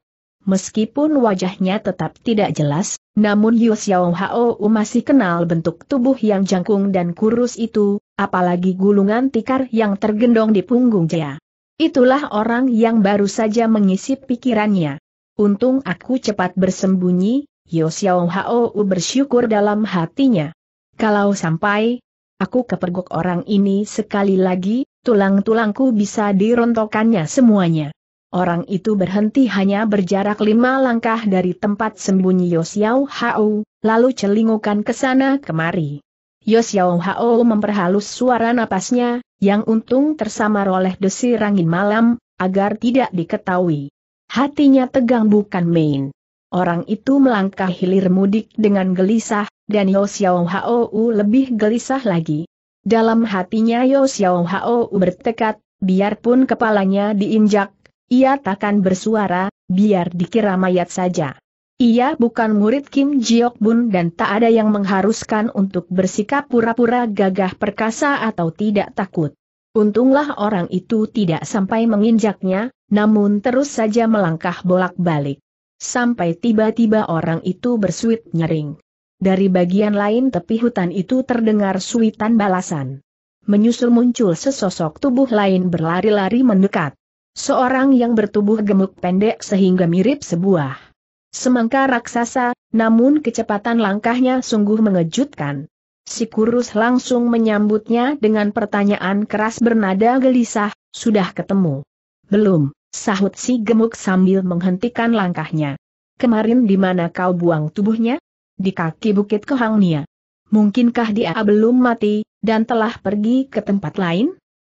Meskipun wajahnya tetap tidak jelas, namun Yu Xiao Hao masih kenal bentuk tubuh yang jangkung dan kurus itu, apalagi gulungan tikar yang tergendong di punggung Jia. Itulah orang yang baru saja mengisi pikirannya. Untung aku cepat bersembunyi, Yu Xiao Hao bersyukur dalam hatinya. Kalau sampai, aku kepergok orang ini sekali lagi, tulang-tulangku bisa dirontokannya semuanya. Orang itu berhenti hanya berjarak lima langkah dari tempat sembunyi Yosiao Hao, lalu celingukan ke sana kemari. Yosiao Hao memperhalus suara napasnya, yang untung tersamar oleh desir angin malam, agar tidak diketahui. Hatinya tegang bukan main. Orang itu melangkah hilir mudik dengan gelisah, dan Yosiao Hao lebih gelisah lagi. Dalam hatinya Yosiao Hao bertekad, biarpun kepalanya diinjak, ia takkan bersuara, biar dikira mayat saja. Ia bukan murid Kim Jiok Bun dan tak ada yang mengharuskan untuk bersikap pura-pura gagah perkasa atau tidak takut. Untunglah orang itu tidak sampai menginjaknya, namun terus saja melangkah bolak-balik. Sampai tiba-tiba orang itu bersuit nyering. Dari bagian lain tepi hutan itu terdengar suitan balasan. Menyusul muncul sesosok tubuh lain berlari-lari mendekat. Seorang yang bertubuh gemuk pendek sehingga mirip sebuah semangka raksasa, namun kecepatan langkahnya sungguh mengejutkan. Si kurus langsung menyambutnya dengan pertanyaan keras bernada gelisah, sudah ketemu? Belum, sahut si gemuk sambil menghentikan langkahnya. Kemarin di mana kau buang tubuhnya? Di kaki bukit kehangnya. Mungkinkah dia belum mati, dan telah pergi ke tempat lain?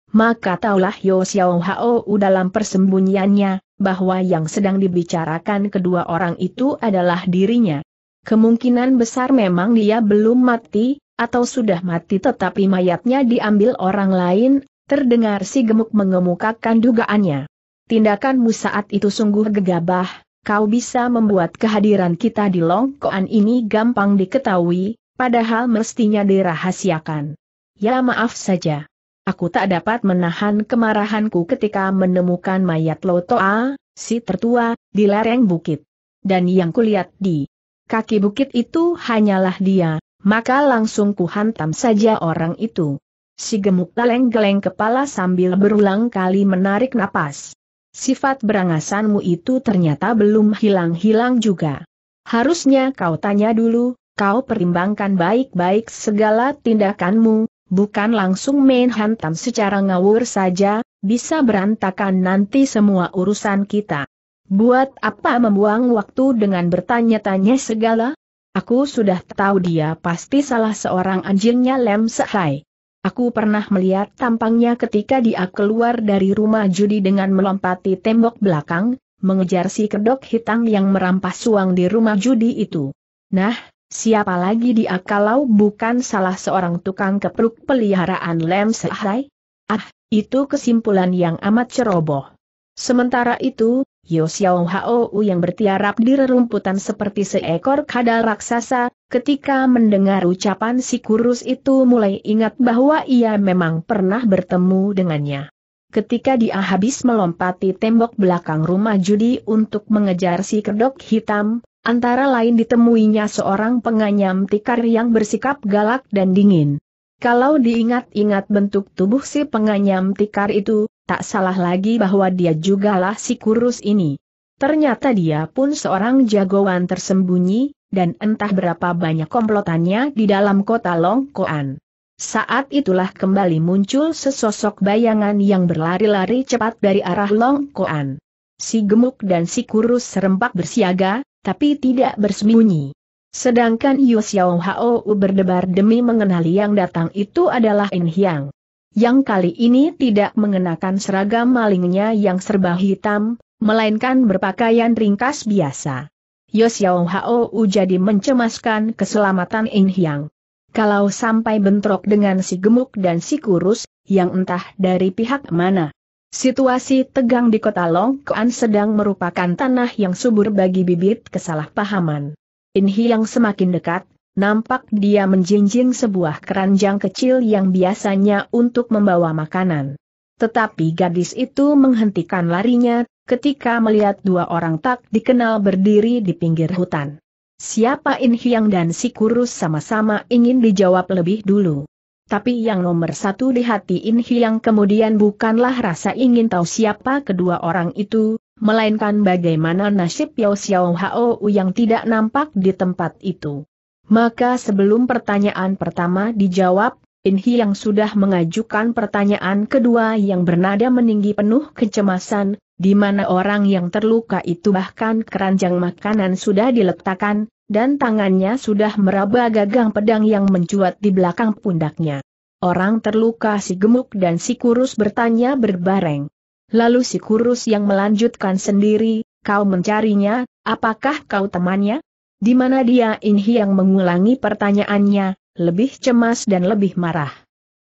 maka taulah Yo Xiao Hao dalam persembunyiannya, bahwa yang sedang dibicarakan kedua orang itu adalah dirinya. Kemungkinan besar memang dia belum mati, atau sudah mati tetapi mayatnya diambil orang lain, terdengar si gemuk mengemukakan dugaannya. Tindakanmu saat itu sungguh gegabah, kau bisa membuat kehadiran kita di Longkoan ini gampang diketahui, padahal mestinya dirahasiakan. Ya maaf saja. Aku tak dapat menahan kemarahanku ketika menemukan mayat Lotoa, si tertua, di lereng bukit. Dan yang kulihat di kaki bukit itu hanyalah dia, maka langsung kuhantam saja orang itu. Si gemuk geleng-geleng kepala sambil berulang kali menarik napas. Sifat berangasanmu itu ternyata belum hilang-hilang juga. Harusnya kau tanya dulu, kau pertimbangkan baik-baik segala tindakanmu, bukan langsung main hantam secara ngawur saja, bisa berantakan nanti semua urusan kita. Buat apa membuang waktu dengan bertanya-tanya segala? Aku sudah tahu dia pasti salah seorang anjingnya Lem Sehai. Aku pernah melihat tampangnya ketika dia keluar dari rumah judi dengan melompati tembok belakang, mengejar si kedok hitam yang merampas uang di rumah judi itu. Nah, Siapa lagi dia kalau bukan salah seorang tukang kepruk peliharaan Lem Sehai? Ah, itu kesimpulan yang amat ceroboh. Sementara itu, Yo Xiao Hao yang bertiarap di rerumputan seperti seekor kadal raksasa, ketika mendengar ucapan si kurus itu mulai ingat bahwa ia memang pernah bertemu dengannya. Ketika dia habis melompati tembok belakang rumah judi untuk mengejar si kedok hitam, Antara lain ditemuinya seorang penganyam tikar yang bersikap galak dan dingin. Kalau diingat-ingat bentuk tubuh si penganyam tikar itu, tak salah lagi bahwa dia jugalah si kurus ini. Ternyata dia pun seorang jagoan tersembunyi, dan entah berapa banyak komplotannya di dalam kota Longkoan. Saat itulah kembali muncul sesosok bayangan yang berlari-lari cepat dari arah Longkoan. Si gemuk dan si kurus serempak bersiaga, tapi tidak bersembunyi. Sedangkan Yu Xiao Hao berdebar demi mengenali yang datang itu adalah In Hiang. Yang kali ini tidak mengenakan seragam malingnya yang serba hitam, melainkan berpakaian ringkas biasa. Yu Xiao Hao jadi mencemaskan keselamatan In Hiang. Kalau sampai bentrok dengan si gemuk dan si kurus, yang entah dari pihak mana. Situasi tegang di kota Long Longkoan sedang merupakan tanah yang subur bagi bibit kesalahpahaman. In yang semakin dekat, nampak dia menjinjing sebuah keranjang kecil yang biasanya untuk membawa makanan. Tetapi gadis itu menghentikan larinya ketika melihat dua orang tak dikenal berdiri di pinggir hutan. Siapa In Inhyang dan si Kurus sama-sama ingin dijawab lebih dulu. Tapi yang nomor satu di hati In Hyang kemudian bukanlah rasa ingin tahu siapa kedua orang itu, melainkan bagaimana nasib Yao Xiao Hao yang tidak nampak di tempat itu. Maka sebelum pertanyaan pertama dijawab, Inhi yang sudah mengajukan pertanyaan kedua yang bernada meninggi penuh kecemasan, di mana orang yang terluka itu bahkan keranjang makanan sudah diletakkan, dan tangannya sudah meraba gagang pedang yang mencuat di belakang pundaknya. Orang terluka si gemuk dan si kurus bertanya berbareng. Lalu si kurus yang melanjutkan sendiri, kau mencarinya, apakah kau temannya? Di mana dia Inhi yang mengulangi pertanyaannya, lebih cemas dan lebih marah.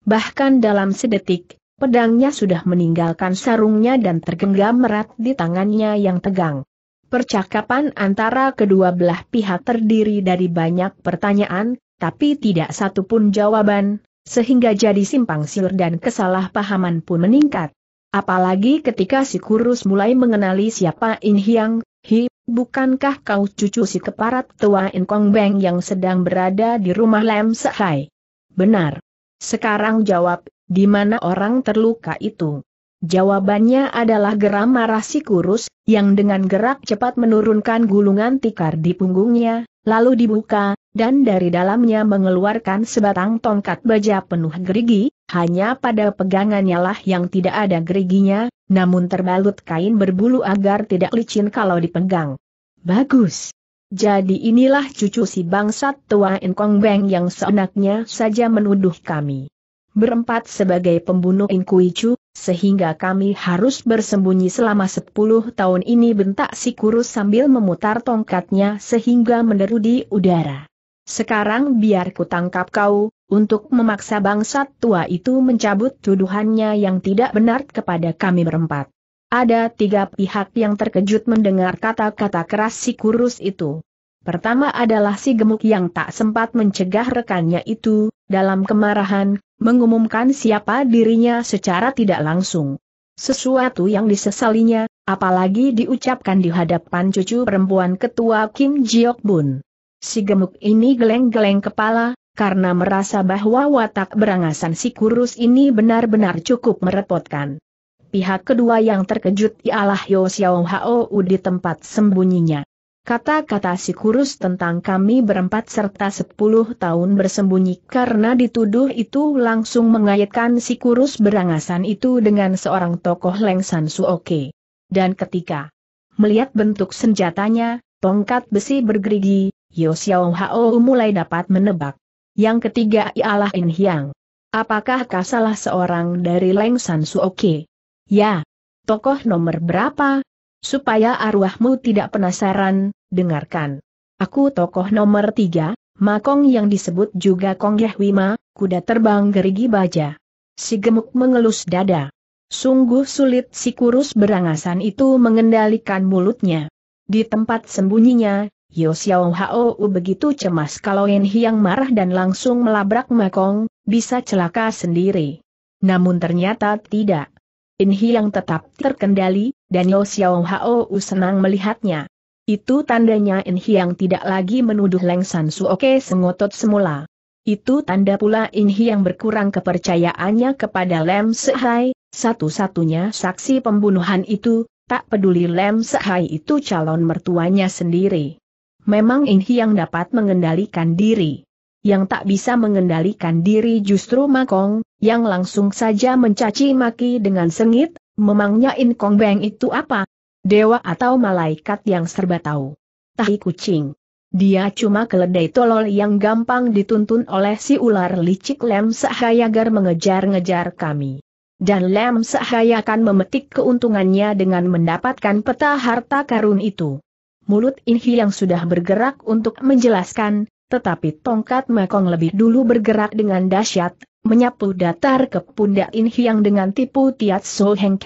Bahkan dalam sedetik, pedangnya sudah meninggalkan sarungnya dan tergenggam merat di tangannya yang tegang. Percakapan antara kedua belah pihak terdiri dari banyak pertanyaan, tapi tidak satu pun jawaban, sehingga jadi simpang siur dan kesalahpahaman pun meningkat. Apalagi ketika si kurus mulai mengenali siapa In Hyang, Hi Bukankah kau cucu si keparat tua Inkong Beng yang sedang berada di rumah Lem Sehai? Benar. Sekarang jawab, di mana orang terluka itu? Jawabannya adalah geram marah si kurus, yang dengan gerak cepat menurunkan gulungan tikar di punggungnya, lalu dibuka, dan dari dalamnya mengeluarkan sebatang tongkat baja penuh gerigi, hanya pada pegangannya lah yang tidak ada geriginya, namun terbalut kain berbulu agar tidak licin kalau dipegang. Bagus. Jadi inilah cucu si bangsat tua Inkong Beng yang seenaknya saja menuduh kami. Berempat sebagai pembunuh Inkuicu, sehingga kami harus bersembunyi selama sepuluh tahun ini bentak si kurus sambil memutar tongkatnya sehingga meneru di udara. Sekarang biar ku tangkap kau, untuk memaksa bangsat tua itu mencabut tuduhannya yang tidak benar kepada kami berempat. Ada tiga pihak yang terkejut mendengar kata-kata keras si kurus itu. Pertama adalah si gemuk yang tak sempat mencegah rekannya itu, dalam kemarahan, mengumumkan siapa dirinya secara tidak langsung. Sesuatu yang disesalinya, apalagi diucapkan di hadapan cucu perempuan ketua Kim Jiok Bun. Si gemuk ini geleng-geleng kepala, karena merasa bahwa watak berangasan si kurus ini benar-benar cukup merepotkan. Pihak kedua yang terkejut ialah Yo Xiao Hao di tempat sembunyinya. Kata-kata si kurus tentang kami berempat serta sepuluh tahun bersembunyi karena dituduh itu langsung mengaitkan si kurus berangasan itu dengan seorang tokoh Lengsan Suoke. Dan ketika melihat bentuk senjatanya, tongkat besi bergerigi, Yo Xiao Hao mulai dapat menebak yang ketiga ialah In Hyang. Apakah kau salah seorang dari Leng San Oke? Ya. Tokoh nomor berapa? Supaya arwahmu tidak penasaran, dengarkan. Aku tokoh nomor tiga, Makong yang disebut juga Kong Yahwima, kuda terbang gerigi baja. Si gemuk mengelus dada. Sungguh sulit si kurus berangasan itu mengendalikan mulutnya. Di tempat sembunyinya, Yo Xiao Hao begitu cemas kalau En Hiang marah dan langsung melabrak Mekong, bisa celaka sendiri. Namun ternyata tidak. En Hiang tetap terkendali, dan Yo Xiao Hao senang melihatnya. Itu tandanya En Hiang tidak lagi menuduh Leng San Suoke sengotot semula. Itu tanda pula In Hiang berkurang kepercayaannya kepada Lem Sehai, satu-satunya saksi pembunuhan itu, tak peduli Lem Sehai itu calon mertuanya sendiri memang Inhi yang dapat mengendalikan diri. Yang tak bisa mengendalikan diri justru Makong, yang langsung saja mencaci maki dengan sengit, memangnya In Kong Beng itu apa? Dewa atau malaikat yang serba tahu. Tahi kucing. Dia cuma keledai tolol yang gampang dituntun oleh si ular licik Lem agar mengejar-ngejar kami dan Lem akan memetik keuntungannya dengan mendapatkan peta harta karun itu mulut Inhi yang sudah bergerak untuk menjelaskan, tetapi tongkat Mekong lebih dulu bergerak dengan dahsyat, menyapu datar ke pundak Inhi yang dengan tipu tiat So Heng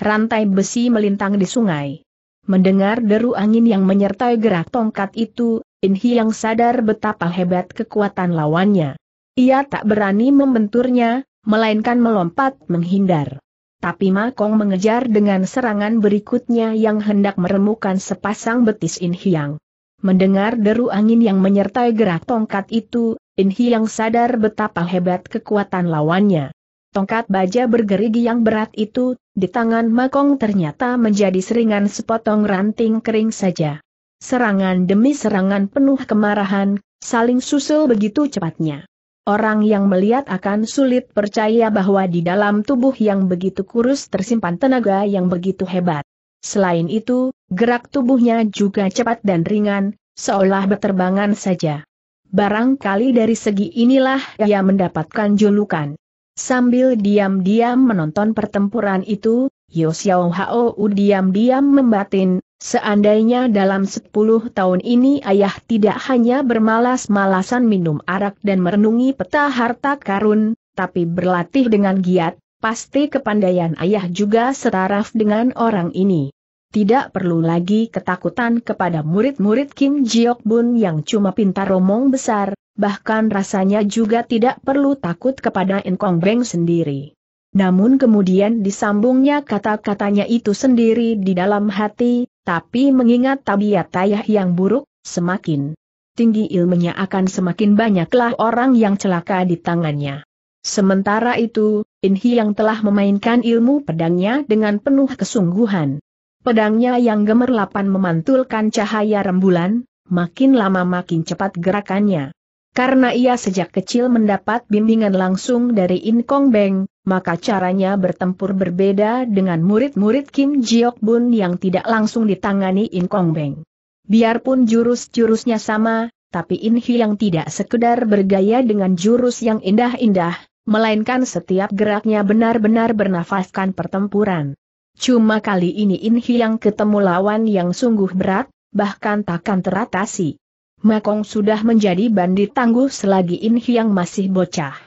rantai besi melintang di sungai. Mendengar deru angin yang menyertai gerak tongkat itu, Inhi yang sadar betapa hebat kekuatan lawannya. Ia tak berani membenturnya, melainkan melompat menghindar tapi Makong mengejar dengan serangan berikutnya yang hendak meremukan sepasang betis In Hiang. Mendengar deru angin yang menyertai gerak tongkat itu, In Hiang sadar betapa hebat kekuatan lawannya. Tongkat baja bergerigi yang berat itu, di tangan Makong ternyata menjadi seringan sepotong ranting kering saja. Serangan demi serangan penuh kemarahan, saling susul begitu cepatnya. Orang yang melihat akan sulit percaya bahwa di dalam tubuh yang begitu kurus tersimpan tenaga yang begitu hebat. Selain itu, gerak tubuhnya juga cepat dan ringan, seolah berterbangan saja. Barangkali dari segi inilah ia mendapatkan julukan. Sambil diam-diam menonton pertempuran itu, Yosiao Hao diam-diam membatin, Seandainya dalam 10 tahun ini ayah tidak hanya bermalas-malasan minum arak dan merenungi peta harta karun, tapi berlatih dengan giat, pasti kepandaian ayah juga setaraf dengan orang ini. Tidak perlu lagi ketakutan kepada murid-murid Kim Jiok Bun yang cuma pintar romong besar, bahkan rasanya juga tidak perlu takut kepada Enkong Beng sendiri. Namun kemudian disambungnya kata-katanya itu sendiri di dalam hati, tapi mengingat tabiat Tayah yang buruk, semakin tinggi ilmunya akan semakin banyaklah orang yang celaka di tangannya. Sementara itu, Inhi yang telah memainkan ilmu pedangnya dengan penuh kesungguhan. Pedangnya yang gemerlapan memantulkan cahaya rembulan, makin lama makin cepat gerakannya. Karena ia sejak kecil mendapat bimbingan langsung dari In Kong Beng, maka caranya bertempur berbeda dengan murid-murid Kim Jiok Bun yang tidak langsung ditangani In Kong Beng. Biarpun jurus-jurusnya sama, tapi In yang tidak sekedar bergaya dengan jurus yang indah-indah, melainkan setiap geraknya benar-benar bernafaskan pertempuran. Cuma kali ini In yang ketemu lawan yang sungguh berat, bahkan takkan teratasi. Makong sudah menjadi bandit tangguh selagi In Hyang masih bocah.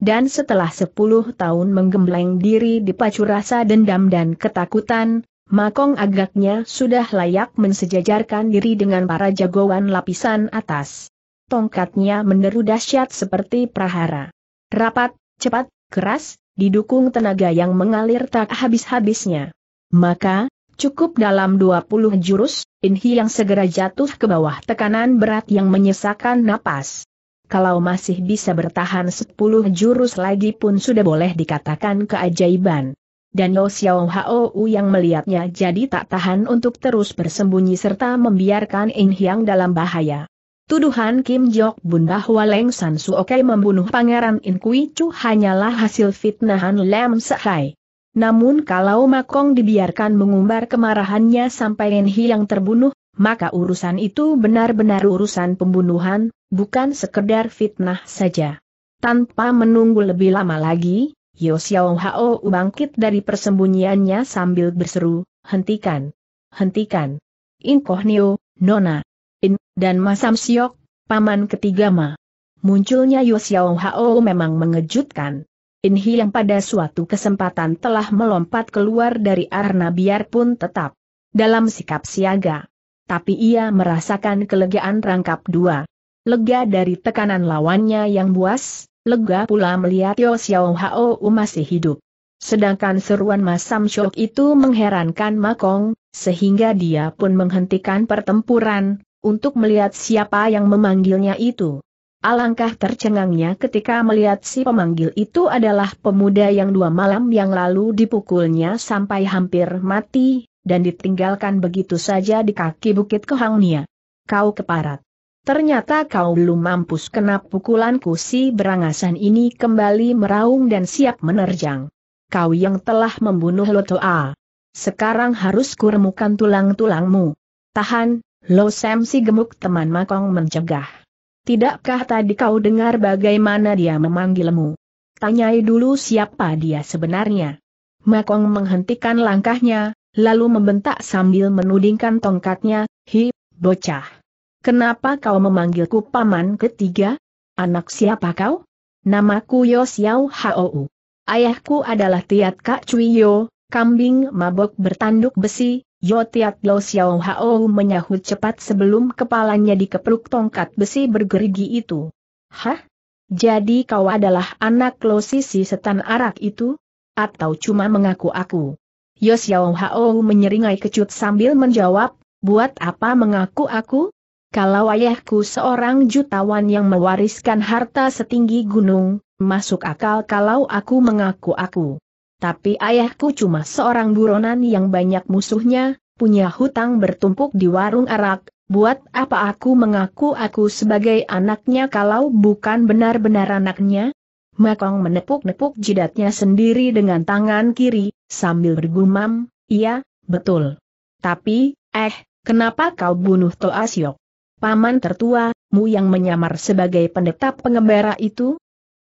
Dan setelah sepuluh tahun menggembleng diri di pacu rasa dendam dan ketakutan, Makong agaknya sudah layak mensejajarkan diri dengan para jagoan lapisan atas. Tongkatnya menderu dahsyat seperti prahara. Rapat, cepat, keras, didukung tenaga yang mengalir tak habis-habisnya. Maka, Cukup dalam 20 jurus, Inhi yang segera jatuh ke bawah tekanan berat yang menyesakan napas. Kalau masih bisa bertahan 10 jurus lagi pun sudah boleh dikatakan keajaiban. Dan Lo Xiao Hou yang melihatnya jadi tak tahan untuk terus bersembunyi serta membiarkan In Hiang dalam bahaya. Tuduhan Kim Jok Bun bahwa Leng San Suokai membunuh Pangeran In Kui Chu hanyalah hasil fitnahan Lam Sehai. Namun kalau Makong dibiarkan mengumbar kemarahannya sampai Enhi yang terbunuh, maka urusan itu benar-benar urusan pembunuhan, bukan sekedar fitnah saja. Tanpa menunggu lebih lama lagi, Yo Xiao Hao bangkit dari persembunyiannya sambil berseru, hentikan, hentikan. Inkohnio, Nona, In, dan Masam Siok, paman ketiga ma. Munculnya Yo Xiao Hao memang mengejutkan. Inhi yang pada suatu kesempatan telah melompat keluar dari arna biarpun tetap dalam sikap siaga. Tapi ia merasakan kelegaan rangkap dua. Lega dari tekanan lawannya yang buas, lega pula melihat Yo Xiao Hao masih hidup. Sedangkan seruan Mas Samsyok itu mengherankan Makong, sehingga dia pun menghentikan pertempuran, untuk melihat siapa yang memanggilnya itu. Alangkah tercengangnya ketika melihat si pemanggil itu adalah pemuda yang dua malam yang lalu dipukulnya sampai hampir mati, dan ditinggalkan begitu saja di kaki bukit kehangnya. Kau keparat. Ternyata kau belum mampus kena pukulanku si berangasan ini kembali meraung dan siap menerjang. Kau yang telah membunuh Lotoa. Sekarang harus kuremukan tulang-tulangmu. Tahan, Lo Sam si gemuk teman Makong mencegah. Tidakkah tadi kau dengar bagaimana dia memanggilmu? Tanyai dulu siapa dia sebenarnya. Makong menghentikan langkahnya, lalu membentak sambil menudingkan tongkatnya, Hi, bocah. Kenapa kau memanggilku paman ketiga? Anak siapa kau? Namaku Yosiao Hou. Ayahku adalah Tiat Kak Cuiyo, kambing mabok bertanduk besi, Yotiat Lo Xiao Hao menyahut cepat sebelum kepalanya dikepruk tongkat besi bergerigi itu. Hah? Jadi kau adalah anak Lo Sisi setan arak itu? Atau cuma mengaku aku? Yo Xiao Hao menyeringai kecut sambil menjawab, buat apa mengaku aku? Kalau ayahku seorang jutawan yang mewariskan harta setinggi gunung, masuk akal kalau aku mengaku aku tapi ayahku cuma seorang buronan yang banyak musuhnya, punya hutang bertumpuk di warung arak, buat apa aku mengaku aku sebagai anaknya kalau bukan benar-benar anaknya? Makong menepuk-nepuk jidatnya sendiri dengan tangan kiri, sambil bergumam, iya, betul. Tapi, eh, kenapa kau bunuh Toasio? Paman tertua, mu yang menyamar sebagai pendeta pengembara itu,